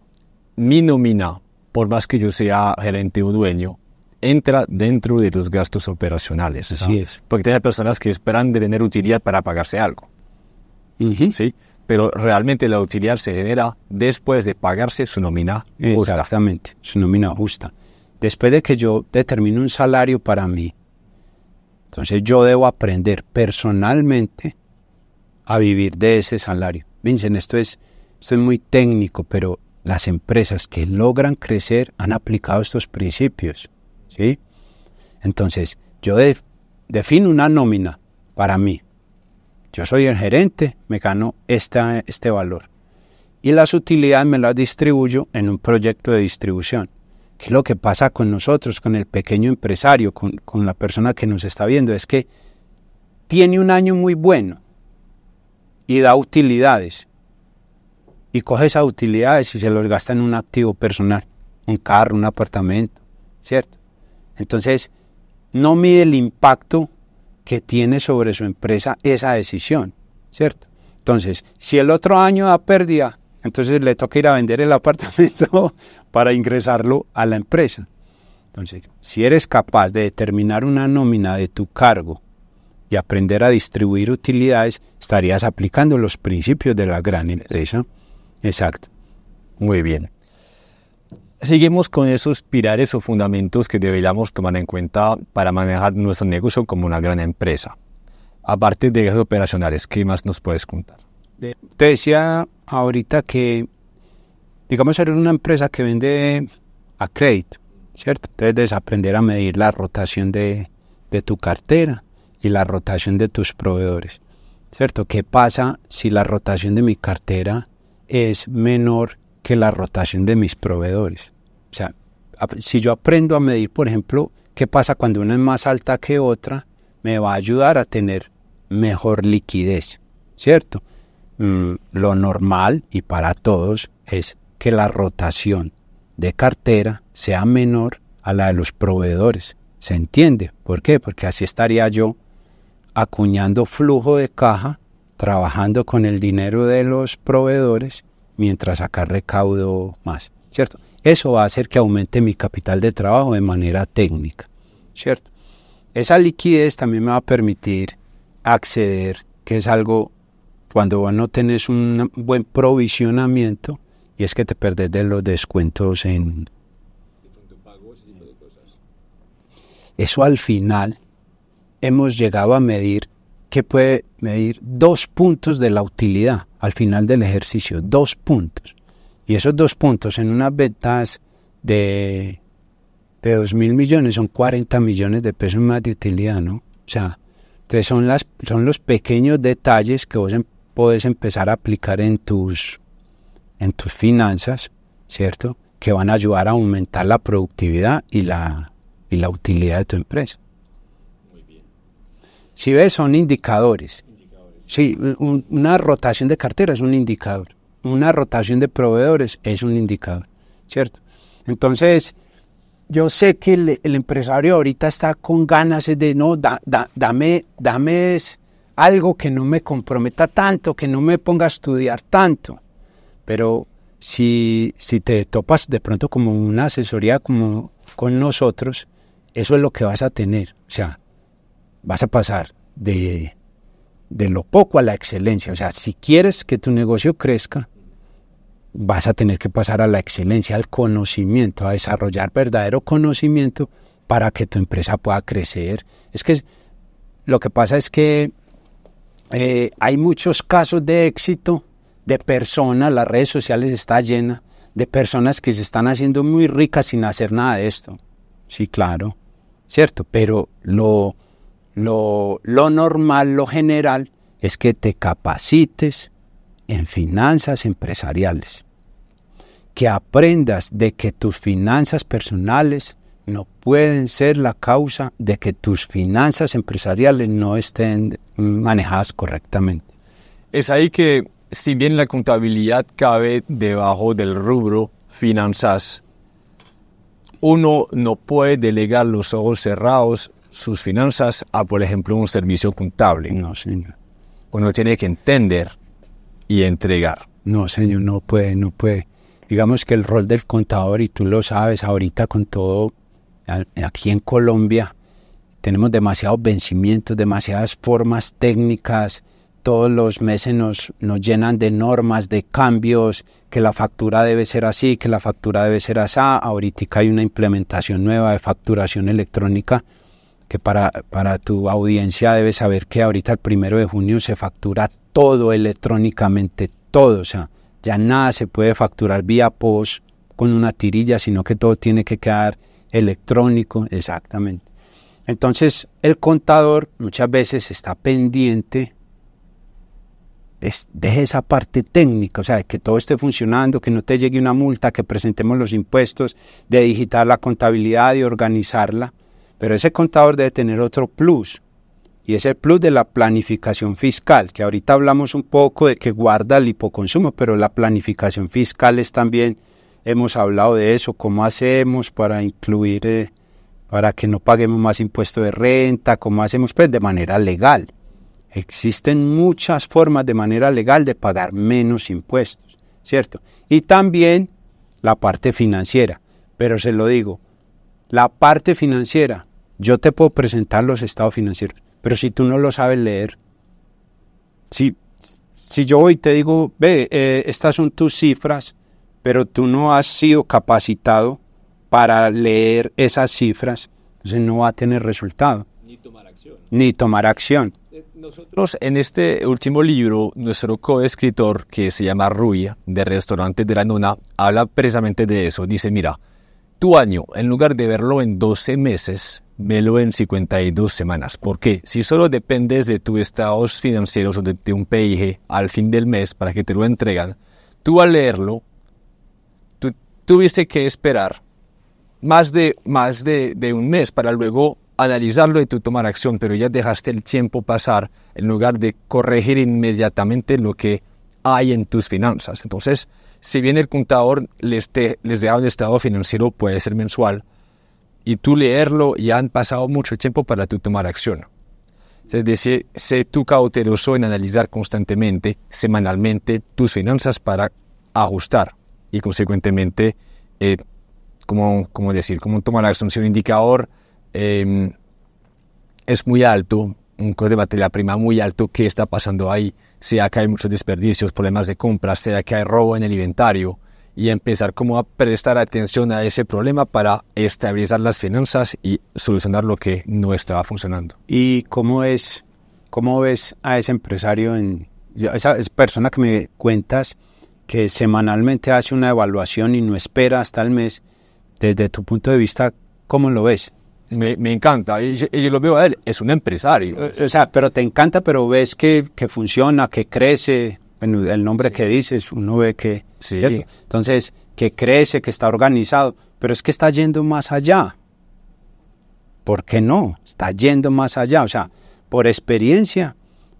mi nómina, por más que yo sea gerente o dueño, entra dentro de los gastos operacionales. Así es. Porque hay personas que esperan de tener utilidad para pagarse algo. ¿Sí? pero realmente la utilidad se genera después de pagarse su nómina justa. Exactamente, su nómina justa. Después de que yo determine un salario para mí, entonces yo debo aprender personalmente a vivir de ese salario. Vincent, esto es, esto es muy técnico, pero las empresas que logran crecer han aplicado estos principios. ¿sí? Entonces, yo defino una nómina para mí. Yo soy el gerente, me gano este valor. Y las utilidades me las distribuyo en un proyecto de distribución. ¿Qué es lo que pasa con nosotros, con el pequeño empresario, con, con la persona que nos está viendo? Es que tiene un año muy bueno y da utilidades. Y coge esas utilidades y se los gasta en un activo personal, un carro, un apartamento, ¿cierto? Entonces, no mide el impacto que tiene sobre su empresa esa decisión, ¿cierto? Entonces, si el otro año da pérdida, entonces le toca ir a vender el apartamento para ingresarlo a la empresa. Entonces, si eres capaz de determinar una nómina de tu cargo y aprender a distribuir utilidades, estarías aplicando los principios de la gran empresa. Exacto. Muy bien. Seguimos con esos pilares o fundamentos que deberíamos tomar en cuenta para manejar nuestro negocio como una gran empresa. Aparte de esos operacionales, ¿qué más nos puedes contar? Te decía ahorita que, digamos, ser una empresa que vende a crédito, ¿cierto? Entonces, aprender a medir la rotación de, de tu cartera y la rotación de tus proveedores, ¿cierto? ¿Qué pasa si la rotación de mi cartera es menor que la rotación de mis proveedores? O sea, si yo aprendo a medir, por ejemplo, qué pasa cuando una es más alta que otra, me va a ayudar a tener mejor liquidez, ¿cierto? Mm, lo normal y para todos es que la rotación de cartera sea menor a la de los proveedores. ¿Se entiende? ¿Por qué? Porque así estaría yo acuñando flujo de caja, trabajando con el dinero de los proveedores, mientras acá recaudo más, ¿cierto? Eso va a hacer que aumente mi capital de trabajo de manera técnica, ¿cierto? Esa liquidez también me va a permitir acceder, que es algo cuando no tenés un buen provisionamiento, y es que te perdés de los descuentos en... Eso al final hemos llegado a medir que puede medir dos puntos de la utilidad al final del ejercicio, dos puntos. Y esos dos puntos en unas ventas de, de 2 mil millones son 40 millones de pesos más de utilidad, ¿no? O sea, entonces son, las, son los pequeños detalles que vos puedes em, podés empezar a aplicar en tus, en tus finanzas, ¿cierto? Que van a ayudar a aumentar la productividad y la, y la utilidad de tu empresa. Muy bien. Si ves, son indicadores. Sí, una rotación de cartera es un indicador una rotación de proveedores es un indicador, ¿cierto? Entonces, yo sé que el, empresario ahorita está con ganas de, no, da, da, dame, dame algo que no me comprometa tanto, que no me ponga a estudiar tanto, pero si, si te topas de pronto como una asesoría como con nosotros, eso es lo que vas a tener, o sea, vas a pasar de de lo poco a la excelencia. O sea, si quieres que tu negocio crezca, vas a tener que pasar a la excelencia, al conocimiento, a desarrollar verdadero conocimiento para que tu empresa pueda crecer. Es que lo que pasa es que eh, hay muchos casos de éxito de personas, las redes sociales está llena de personas que se están haciendo muy ricas sin hacer nada de esto. Sí, claro, cierto, pero lo, lo, lo normal, lo general, es que te capacites, en finanzas empresariales. Que aprendas de que tus finanzas personales no pueden ser la causa de que tus finanzas empresariales no estén manejadas correctamente. Es ahí que, si bien la contabilidad cabe debajo del rubro finanzas, uno no puede delegar los ojos cerrados sus finanzas a, por ejemplo, un servicio contable. No, señor. Uno tiene que entender y entregar. No, señor, no puede, no puede. Digamos que el rol del contador, y tú lo sabes, ahorita con todo, aquí en Colombia tenemos demasiados vencimientos, demasiadas formas técnicas, todos los meses nos, nos, llenan de normas, de cambios, que la factura debe ser así, que la factura debe ser así. Ahorita hay una implementación nueva de facturación electrónica que para, para tu audiencia debe saber que ahorita el primero de junio se factura todo electrónicamente, todo, o sea, ya nada se puede facturar vía POS con una tirilla, sino que todo tiene que quedar electrónico, exactamente. Entonces, el contador muchas veces está pendiente de esa parte técnica, o sea, que todo esté funcionando, que no te llegue una multa, que presentemos los impuestos, de digitar la contabilidad, y organizarla. Pero ese contador debe tener otro plus, y es el plus de la planificación fiscal, que ahorita hablamos un poco de que guarda el hipoconsumo, pero la planificación fiscal es también, hemos hablado de eso, cómo hacemos para incluir, eh, para que no paguemos más impuestos de renta, cómo hacemos, pues de manera legal. Existen muchas formas de manera legal de pagar menos impuestos, ¿cierto? Y también la parte financiera, pero se lo digo, la parte financiera, yo te puedo presentar los estados financieros pero si tú no lo sabes leer, si, si yo y te digo, ve, eh, estas son tus cifras, pero tú no has sido capacitado para leer esas cifras, entonces no va a tener resultado. Ni tomar acción. Eh, nosotros en este último libro, nuestro coescritor, que se llama Rubia, de Restaurantes de la Nuna, habla precisamente de eso. Dice, mira, tu año, en lugar de verlo en 12 meses, velo en 52 semanas. ¿Por qué? Si solo dependes de tus estados financieros o de, un PIG al fin del mes para que te lo entregan, tú al leerlo, tú tuviste que esperar más de, más de, un mes para luego analizarlo y tú tomar acción, pero ya dejaste el tiempo pasar en lugar de corregir inmediatamente lo que hay en tus finanzas. Entonces, si bien el contador les, te, les deja un estado financiero, puede ser mensual, y tú leerlo, y han pasado mucho tiempo para tú tomar acción. Es decir, sé tú cauteloso en analizar constantemente, semanalmente, tus finanzas para ajustar y consecuentemente, eh, como, decir, como tomar acción. Si un indicador em, es muy alto, un coste de materia prima muy alto, ¿qué está pasando ahí? Sea que hay muchos desperdicios, problemas de compra, sea que hay robo en el inventario, y empezar como a prestar atención a ese problema para estabilizar las finanzas y solucionar lo que no estaba funcionando. ¿Y cómo es, cómo ves a ese empresario, en, esa, persona que me cuentas que semanalmente hace una evaluación y no espera hasta el mes? Desde tu punto de vista, ¿cómo lo ves? Me, encanta. yo, lo veo a él, es un empresario. Eh, o sea, pero te encanta, pero ves que, que funciona, que crece. el nombre que dices, uno ve que, entonces, que crece, que está organizado, pero es que está yendo más allá. ¿Por qué no? Está yendo más allá. O sea, por experiencia,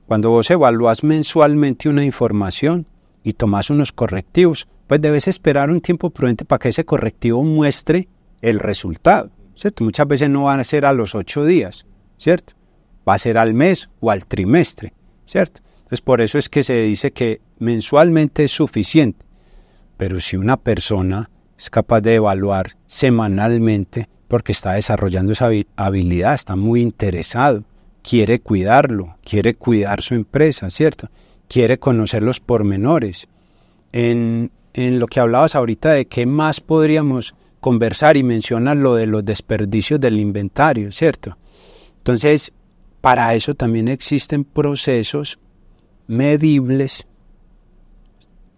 cuando vos evalúas mensualmente una información y tomás unos correctivos, pues debes esperar un tiempo prudente para que ese correctivo muestre el resultado, ¿cierto? Muchas veces no van a ser a los ocho días, ¿cierto? Va a ser al mes o al trimestre, ¿cierto? Entonces, por eso es que se dice que mensualmente es suficiente. Pero si una persona es capaz de evaluar semanalmente porque está desarrollando esa habilidad, está muy interesado, quiere cuidarlo, quiere cuidar su empresa, ¿cierto? Quiere conocer los pormenores. En, lo que hablabas ahorita de qué más podríamos conversar y mencionas lo de los desperdicios del inventario, ¿cierto? Entonces, para eso también existen procesos medibles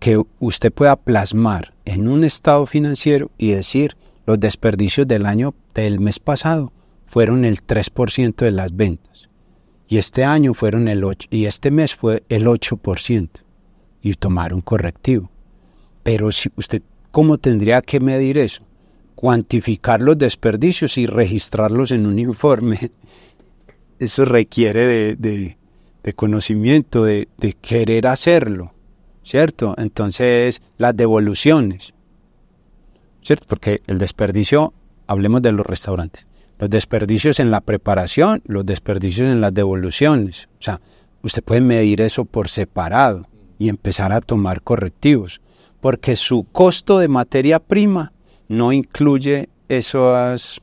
que usted pueda plasmar en un estado financiero y decir los desperdicios del año del mes pasado fueron el 3% de las ventas y este año fueron el 8 y este mes fue el 8% y tomar un correctivo. Pero si usted cómo tendría que medir eso? Cuantificar los desperdicios y registrarlos en un informe. Eso requiere de, conocimiento, de querer hacerlo ¿cierto? Entonces, las devoluciones, ¿cierto? Porque el desperdicio, hablemos de los restaurantes, los desperdicios en la preparación, los desperdicios en las devoluciones. O sea, usted puede medir eso por separado y empezar a tomar correctivos, porque su costo de materia prima no incluye esas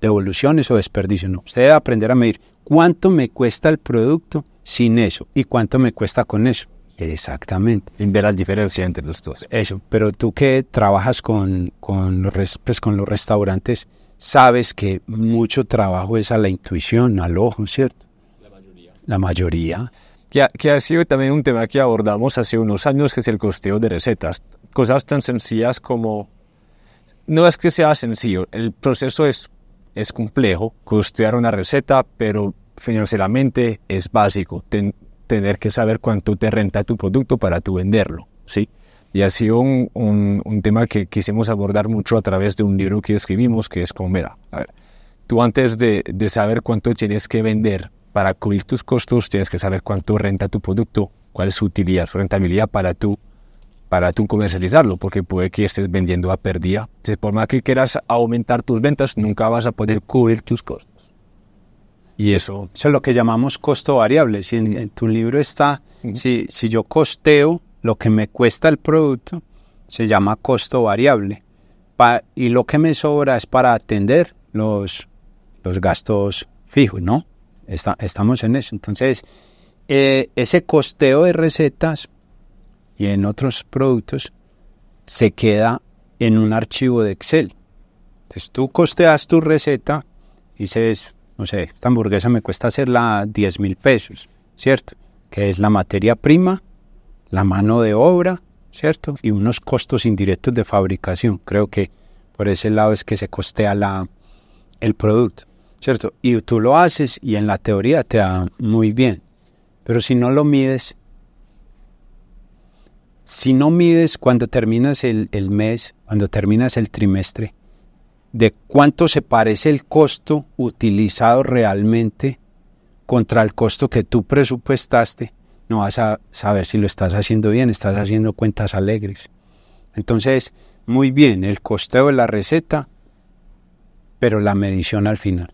devoluciones o desperdicios. No, usted debe aprender a medir cuánto me cuesta el producto sin eso y cuánto me cuesta con eso. Exactamente. En ver las diferencias entre los dos. Eso, pero tú que trabajas con, con, los, pues, con los restaurantes, sabes que mucho trabajo es a la intuición, al ojo, ¿cierto? La mayoría. La mayoría. Que ha, que ha sido también un tema que abordamos hace unos años, que es el costeo de recetas. Cosas tan sencillas como... No es que sea sencillo, el proceso es, es complejo, costear una receta, pero financieramente es básico tener que saber cuánto te renta tu producto para tú venderlo, ¿sí? Y ha sido un, tema que quisimos abordar mucho a través de un libro que escribimos, que es como, mira, a ver, tú antes de, saber cuánto tienes que vender para cubrir tus costos, tienes que saber cuánto renta tu producto, cuál es su utilidad, su rentabilidad para tú, para tú comercializarlo, porque puede que estés vendiendo a pérdida. Entonces, por más que quieras aumentar tus ventas, nunca vas a poder cubrir tus costos. Y eso, es lo que llamamos costo variable. Si en, tu libro está, si, yo costeo lo que me cuesta el producto, se llama costo variable. y lo que me sobra es para atender los, los gastos fijos, ¿no? estamos en eso. Entonces, eh, ese costeo de recetas y en otros productos se queda en un archivo de Excel. Entonces tú costeas tu receta, y dices no sé, esta hamburguesa me cuesta hacerla 10 mil pesos, ¿cierto? Que es la materia prima, la mano de obra, ¿cierto? Y unos costos indirectos de fabricación. Creo que por ese lado es que se costea la, el producto, ¿cierto? Y tú lo haces y en la teoría te da muy bien. Pero si no lo mides, si no mides cuando terminas el, el mes, cuando terminas el trimestre, de cuánto se parece el costo utilizado realmente contra el costo que tú presupuestaste, no vas a saber si lo estás haciendo bien, estás haciendo cuentas alegres. Entonces, muy bien, el costeo de la receta, pero la medición al final.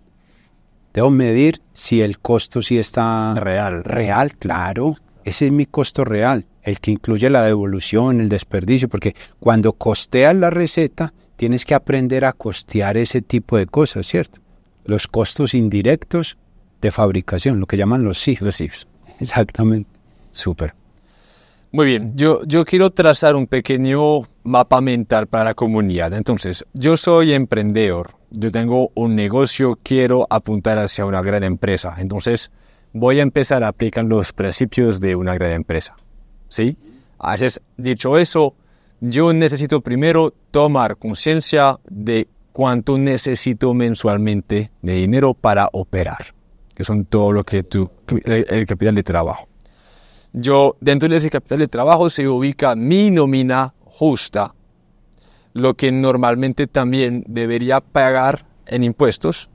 Debo medir si el costo sí está real. Real, claro. Ese es mi costo real, el que incluye la devolución, el desperdicio, porque cuando costeas la receta, tienes que aprender a costear ese tipo de cosas, ¿cierto? Los costos indirectos de fabricación, lo que llaman los CIFs. Exactamente. Súper. Muy bien, yo, yo quiero trazar un pequeño mapa mental para la comunidad. Entonces, yo soy emprendedor, yo tengo un negocio, quiero apuntar hacia una gran empresa. Entonces, voy a empezar a aplicar los principios de una gran empresa. ¿Sí? A veces, dicho eso, yo necesito primero tomar conciencia de cuánto necesito mensualmente de dinero para operar, que son todo lo que tú, el capital de trabajo. Yo, dentro de ese capital de trabajo se ubica mi nómina justa, lo que normalmente también debería pagar en impuestos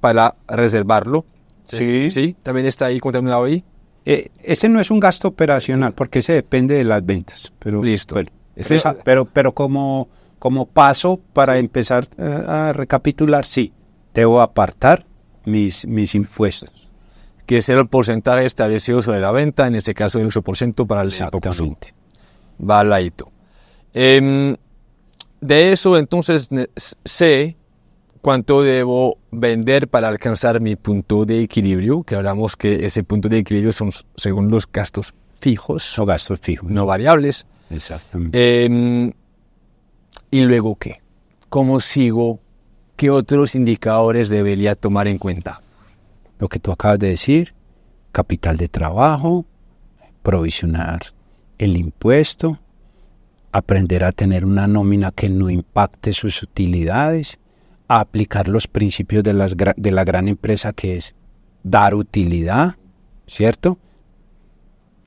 para reservarlo. Sí, sí, también está ahí contaminado ahí. Eh, ese no es un gasto operacional, porque ese depende de las ventas. Pero, Listo. Bueno. Ah, pero, pero, como, como paso para empezar eh, a, recapitular, sí, debo apartar mis, mis impuestos. Que es el porcentaje establecido sobre la venta, en este caso el 8% para el consumo. Exactamente. Em, de eso entonces sé cuánto debo vender para alcanzar mi punto de equilibrio, que hablamos que ese punto de equilibrio son según los gastos fijos. O gastos fijos. No variables. Exactamente. Em, ¿Y luego qué? ¿Cómo sigo? ¿Qué otros indicadores debería tomar en cuenta? Lo que tú acabas de decir, capital de trabajo, provisionar el impuesto, aprender a tener una nómina que no impacte sus utilidades, aplicar los principios de, las, de la gran empresa que es dar utilidad, ¿cierto?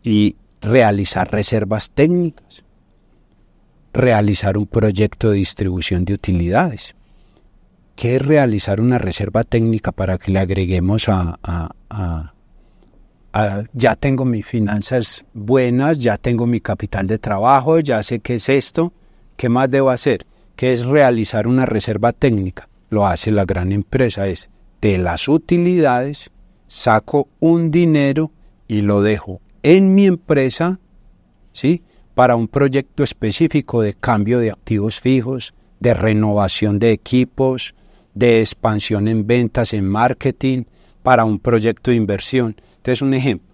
Y realizar reservas técnicas, realizar un proyecto de distribución de utilidades. ¿Qué es realizar una reserva técnica para que le agreguemos a, ya tengo mis finanzas buenas, ya tengo mi capital de trabajo, ya sé qué es esto, qué más debo hacer? ¿Qué es realizar una reserva técnica? Lo hace la gran empresa, es de las utilidades saco un dinero y lo dejo en mi empresa, ¿sí? Para un proyecto específico de cambio de activos fijos, de renovación de equipos, de expansión en ventas, en marketing, para un proyecto de inversión. Entonces, un ejemplo.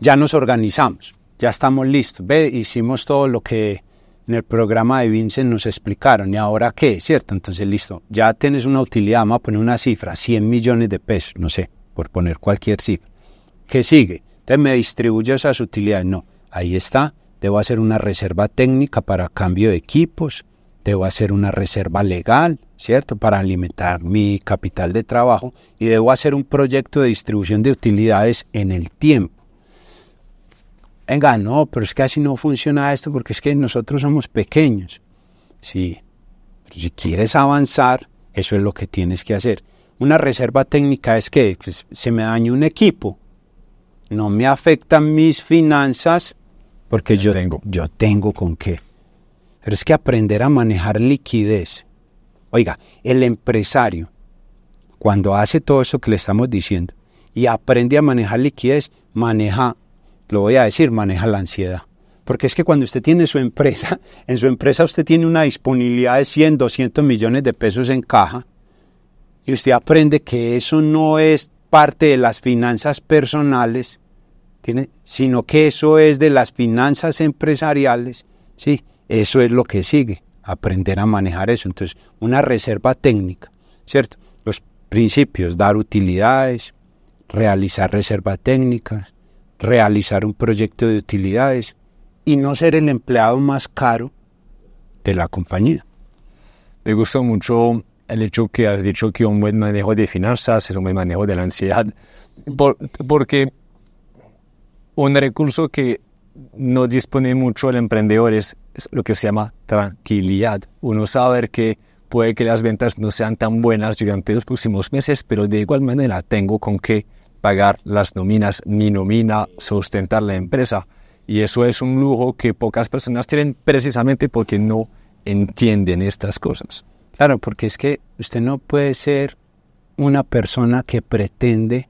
Ya nos organizamos, ya estamos listos. Ve, hicimos todo lo que en el programa de Vincent nos explicaron. ¿Y ahora qué? ¿Cierto? Entonces, listo. Ya tienes una utilidad, vamos a poner una cifra, 100 millones de pesos, no sé, por poner cualquier cifra. ¿Qué sigue? Entonces me distribuyo esas utilidades. No, ahí está. Debo hacer una reserva técnica para cambio de equipos. Debo hacer una reserva legal, ¿cierto? Para alimentar mi capital de trabajo. Y debo hacer un proyecto de distribución de utilidades en el tiempo. Venga, no, pero es que así no funciona esto porque es que nosotros somos pequeños. Sí, si quieres avanzar, eso es lo que tienes que hacer. Una reserva técnica es que pues, se me dañe un equipo, no me afectan mis finanzas porque yo, tengo. yo tengo con qué. Pero es que aprender a manejar liquidez. Oiga, el empresario, cuando hace todo eso que le estamos diciendo y aprende a manejar liquidez, maneja, lo voy a decir, maneja la ansiedad. Porque es que cuando usted tiene su empresa, en su empresa usted tiene una disponibilidad de 100, 200 millones de pesos en caja y usted aprende que eso no es parte de las finanzas personales, ¿tiene? sino que eso es de las finanzas empresariales, ¿sí? Eso es lo que sigue, aprender a manejar eso. Entonces, una reserva técnica, ¿cierto? Los principios, dar utilidades, realizar reservas técnicas, realizar un proyecto de utilidades y no ser el empleado más caro de la compañía. Me gustó mucho el hecho que has dicho que un buen manejo de finanzas es un buen manejo de la ansiedad, porque un recurso que no dispone mucho el emprendedor es, lo que se llama tranquilidad. Uno sabe que puede que las ventas no sean tan buenas durante los próximos meses, pero de igual manera tengo con qué pagar las nóminas, mi nómina, sustentar la empresa. Y eso es un lujo que pocas personas tienen precisamente porque no entienden estas cosas. Claro, porque es que usted no puede ser una persona que pretende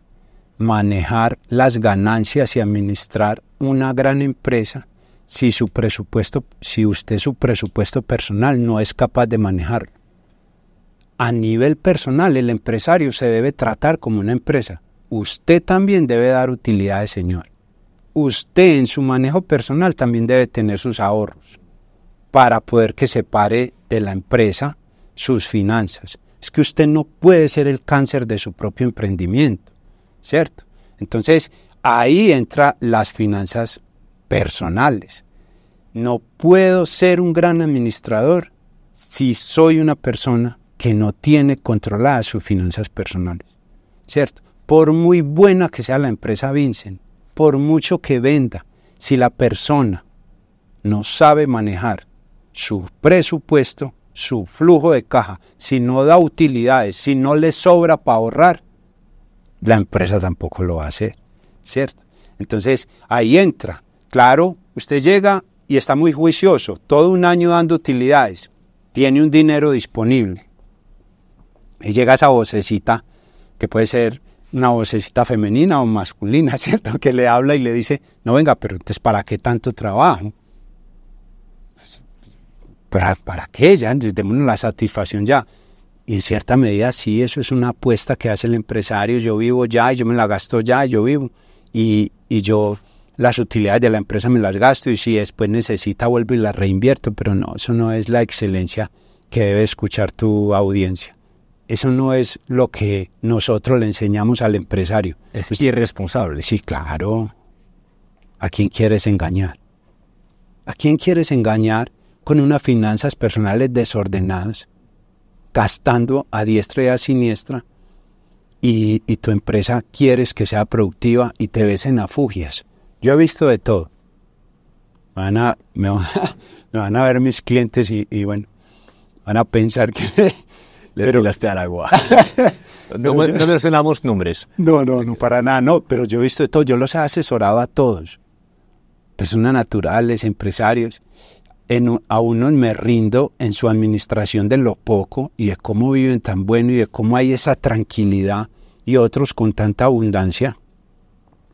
manejar las ganancias y administrar una gran empresa si su presupuesto, si usted su presupuesto personal no es capaz de manejarlo. A nivel personal, el empresario se debe tratar como una empresa. Usted también debe dar utilidades, señor. Usted en su manejo personal también debe tener sus ahorros para poder que se pare de la empresa sus finanzas. Es que usted no puede ser el cáncer de su propio emprendimiento, ¿cierto? Entonces, ahí entran las finanzas personales. No puedo ser un gran administrador si soy una persona que no tiene controladas sus finanzas personales, ¿cierto? Por muy buena que sea la empresa Vincent, por mucho que venda, si la persona no sabe manejar su presupuesto, su flujo de caja, si no da utilidades, si no le sobra para ahorrar, la empresa tampoco lo hace, ¿cierto? Entonces ahí entra. Claro, usted llega y está muy juicioso, todo un año dando utilidades, tiene un dinero disponible. Y llega esa vocecita, que puede ser una vocecita femenina o masculina, ¿cierto? Que le habla y le dice, no venga, pero entonces, ¿para qué tanto trabajo? ¿para, para qué? Ya, démonos la satisfacción ya. Y en cierta medida sí, eso es una apuesta que hace el empresario, yo vivo ya, yo me la gasto ya, yo vivo. Y, yo las utilidades de la empresa me las gasto y si después necesita vuelvo y las reinvierto, pero no, eso no es la excelencia que debe escuchar tu audiencia. Eso no es lo que nosotros le enseñamos al empresario. Es pues, irresponsable. Sí, claro. ¿A quién quieres engañar? ¿A quién quieres engañar con unas finanzas personales desordenadas, gastando a diestra y a siniestra, y, y tu empresa quieres que sea productiva y te ves en afugias. Yo he visto de todo. Van a, me, van a, ver mis clientes y, bueno, van a pensar que... les al agua. no, les no, nombres. No, no, no, para nada, no. Pero yo he visto de todo, yo los he asesorado a todos. Personas naturales, empresarios en, aún no me rindo en su administración de lo poco y de cómo viven tan bueno y de cómo hay esa tranquilidad y otros con tanta abundancia,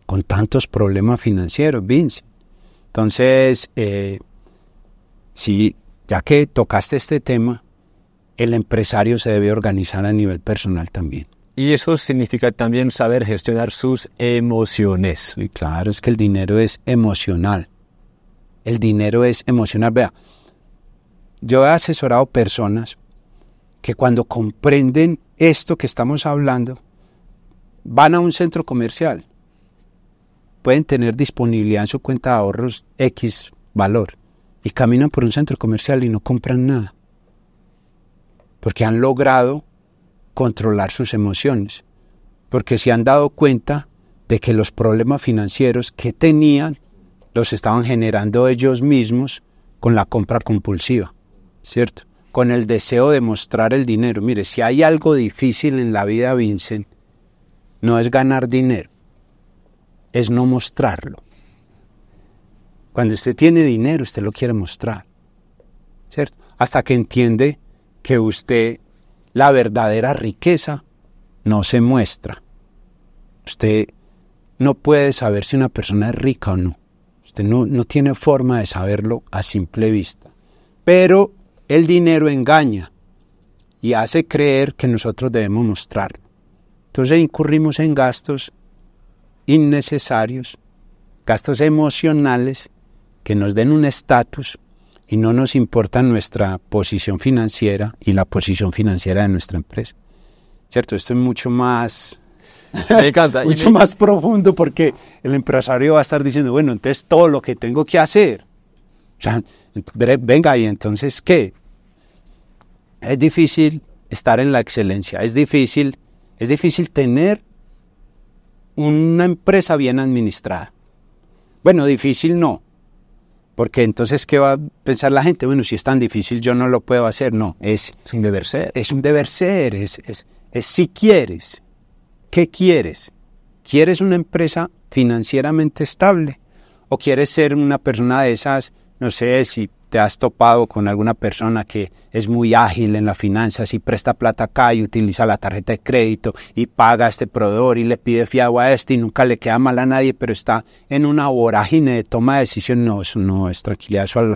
con tantos problemas financieros, Vince. Entonces, eh, si ya que tocaste este tema, el empresario se debe organizar a nivel personal también. Y eso significa también saber gestionar sus emociones. Y claro, es que el dinero es emocional. El dinero es emocional. Vea, yo he asesorado personas que cuando comprenden esto que estamos hablando, van a un centro comercial, pueden tener disponibilidad en su cuenta de ahorros X valor y caminan por un centro comercial y no compran nada, porque han logrado controlar sus emociones, porque se han dado cuenta de que los problemas financieros que tenían los estaban generando ellos mismos con la compra compulsiva, ¿cierto? Con el deseo de mostrar el dinero. Mire, si hay algo difícil en la vida, Vincent, no es ganar dinero, es no mostrarlo. Cuando usted tiene dinero, usted lo quiere mostrar, ¿cierto? Hasta que entiende que usted, la verdadera riqueza, no se muestra. Usted no puede saber si una persona es rica o no no, tiene forma de saberlo a simple vista. Pero el dinero engaña y hace creer que nosotros debemos mostrarlo. Entonces incurrimos en gastos innecesarios, gastos emocionales que nos den un estatus y no nos importa nuestra posición financiera y la posición financiera de nuestra empresa. ¿Cierto? Esto es mucho más Me encanta. Mucho más profundo porque el empresario va a estar diciendo, bueno, entonces todo lo que tengo que hacer. O sea, venga, ¿y entonces qué? Es difícil estar en la excelencia, es difícil, es difícil tener una empresa bien administrada. Bueno, difícil no, porque entonces, ¿qué va a pensar la gente? Bueno, si es tan difícil, yo no lo puedo hacer. No, es... Es un deber ser. Es un deber ser, es, es si quieres. ¿Qué quieres? ¿Quieres una empresa financieramente estable? ¿O quieres ser una persona de esas, no sé si te has topado con alguna persona que es muy ágil en las finanzas y presta plata acá y utiliza la tarjeta de crédito y paga a este proveedor y le pide fiado a este y nunca le queda mal a nadie, pero está en una vorágine de toma de decisión? No, eso no es tranquilidad. Eso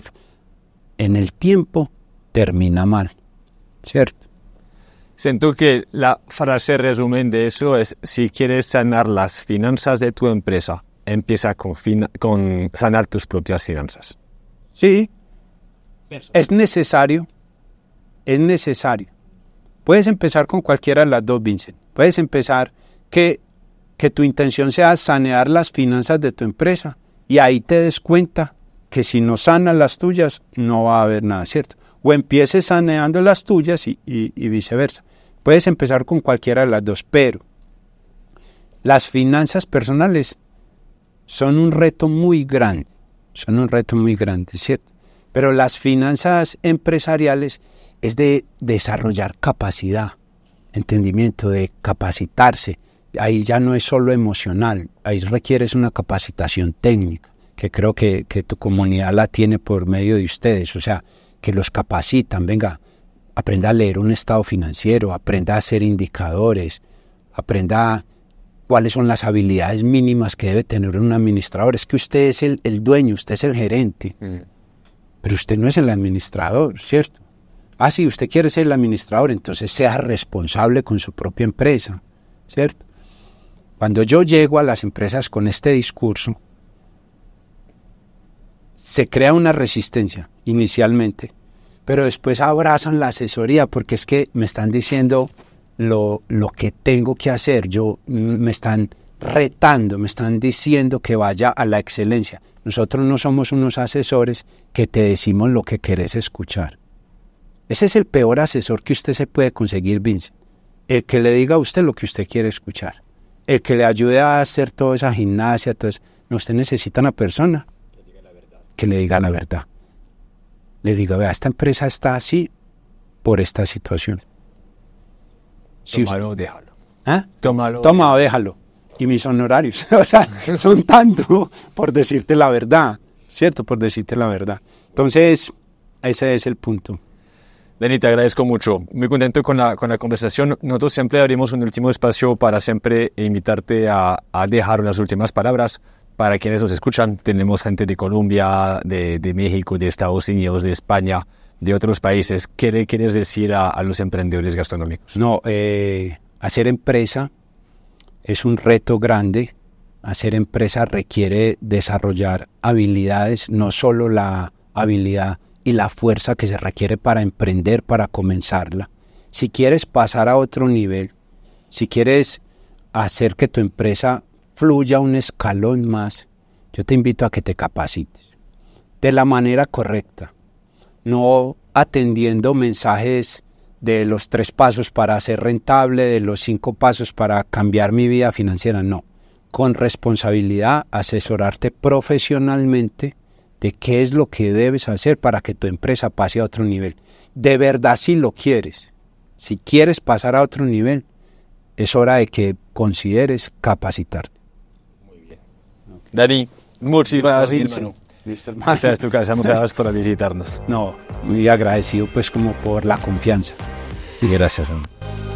en el tiempo termina mal, ¿cierto? Siento que la frase resumen de eso es, si quieres sanar las finanzas de tu empresa, empieza con, sanar tus propias finanzas. Sí, es necesario, es necesario. Puedes empezar con cualquiera de las dos, Vincent. Puedes empezar que, que tu intención sea sanear las finanzas de tu empresa y ahí te des cuenta que si no sanas las tuyas no va a haber nada, ¿cierto? o empieces saneando las tuyas y, viceversa. Puedes empezar con cualquiera de las dos, pero las finanzas personales son un reto muy grande, son un reto muy grande, ¿cierto? Pero las finanzas empresariales es de desarrollar capacidad, entendimiento, de capacitarse. Ahí ya no es solo emocional, ahí requieres una capacitación técnica, que creo que tu comunidad la tiene por medio de ustedes. O sea, que los capacitan, venga, aprenda a leer un estado financiero, aprenda a hacer indicadores, aprenda cuáles son las habilidades mínimas que debe tener un administrador. Es que usted es el, dueño, usted es el gerente, mm. pero usted no es el administrador, ¿cierto? Ah, si usted quiere ser el administrador, entonces sea responsable con su propia empresa, ¿cierto? Cuando yo llego a las empresas con este discurso, se crea una resistencia inicialmente, pero después abrazan la asesoría porque es que me están diciendo lo, lo que tengo que hacer, yo mm, me están retando, me están diciendo que vaya a la excelencia. Nosotros no somos unos asesores que te decimos lo que querés escuchar. Ese es el peor asesor que usted se puede conseguir, Vince. El que le diga a usted lo que usted quiere escuchar. El que le ayude a hacer toda esa gimnasia. Entonces, usted necesita una persona que le diga la verdad le digo, vea, esta empresa está así por esta situación. Si Tómalo o déjalo. ¿Ah? Tómalo. tómalo, o déjalo. Y mis honorarios, o sea, son tanto por decirte la verdad, ¿cierto? Por decirte la verdad. Entonces, ese es el punto. Dani, te agradezco mucho. Muy contento con la, con la conversación. Nosotros siempre abrimos un último espacio para siempre invitarte a, a dejar unas últimas palabras para quienes nos escuchan, tenemos gente de Colombia, de, México, de Estados Unidos, de España, de otros países. ¿Qué le quieres decir a, los emprendedores gastronómicos? No, eh, hacer empresa es un reto grande. Hacer empresa requiere desarrollar habilidades, no solo la habilidad y la fuerza que se requiere para emprender, para comenzarla. Si quieres pasar a otro nivel, si quieres hacer que tu empresa fluya un escalón más, yo te invito a que te capacites de la manera correcta, no atendiendo mensajes de los tres pasos para ser rentable, de los cinco pasos para cambiar mi vida financiera, no. Con responsabilidad, asesorarte profesionalmente de qué es lo que debes hacer para que tu empresa pase a otro nivel. De verdad, si lo quieres, si quieres pasar a otro nivel, es hora de que consideres capacitarte. Dani, muchísimas gracias. Listo, hermano. es tu casa, muchas gracias por visitarnos. No, muy agradecido pues como por la confianza. Y gracias. Hermano.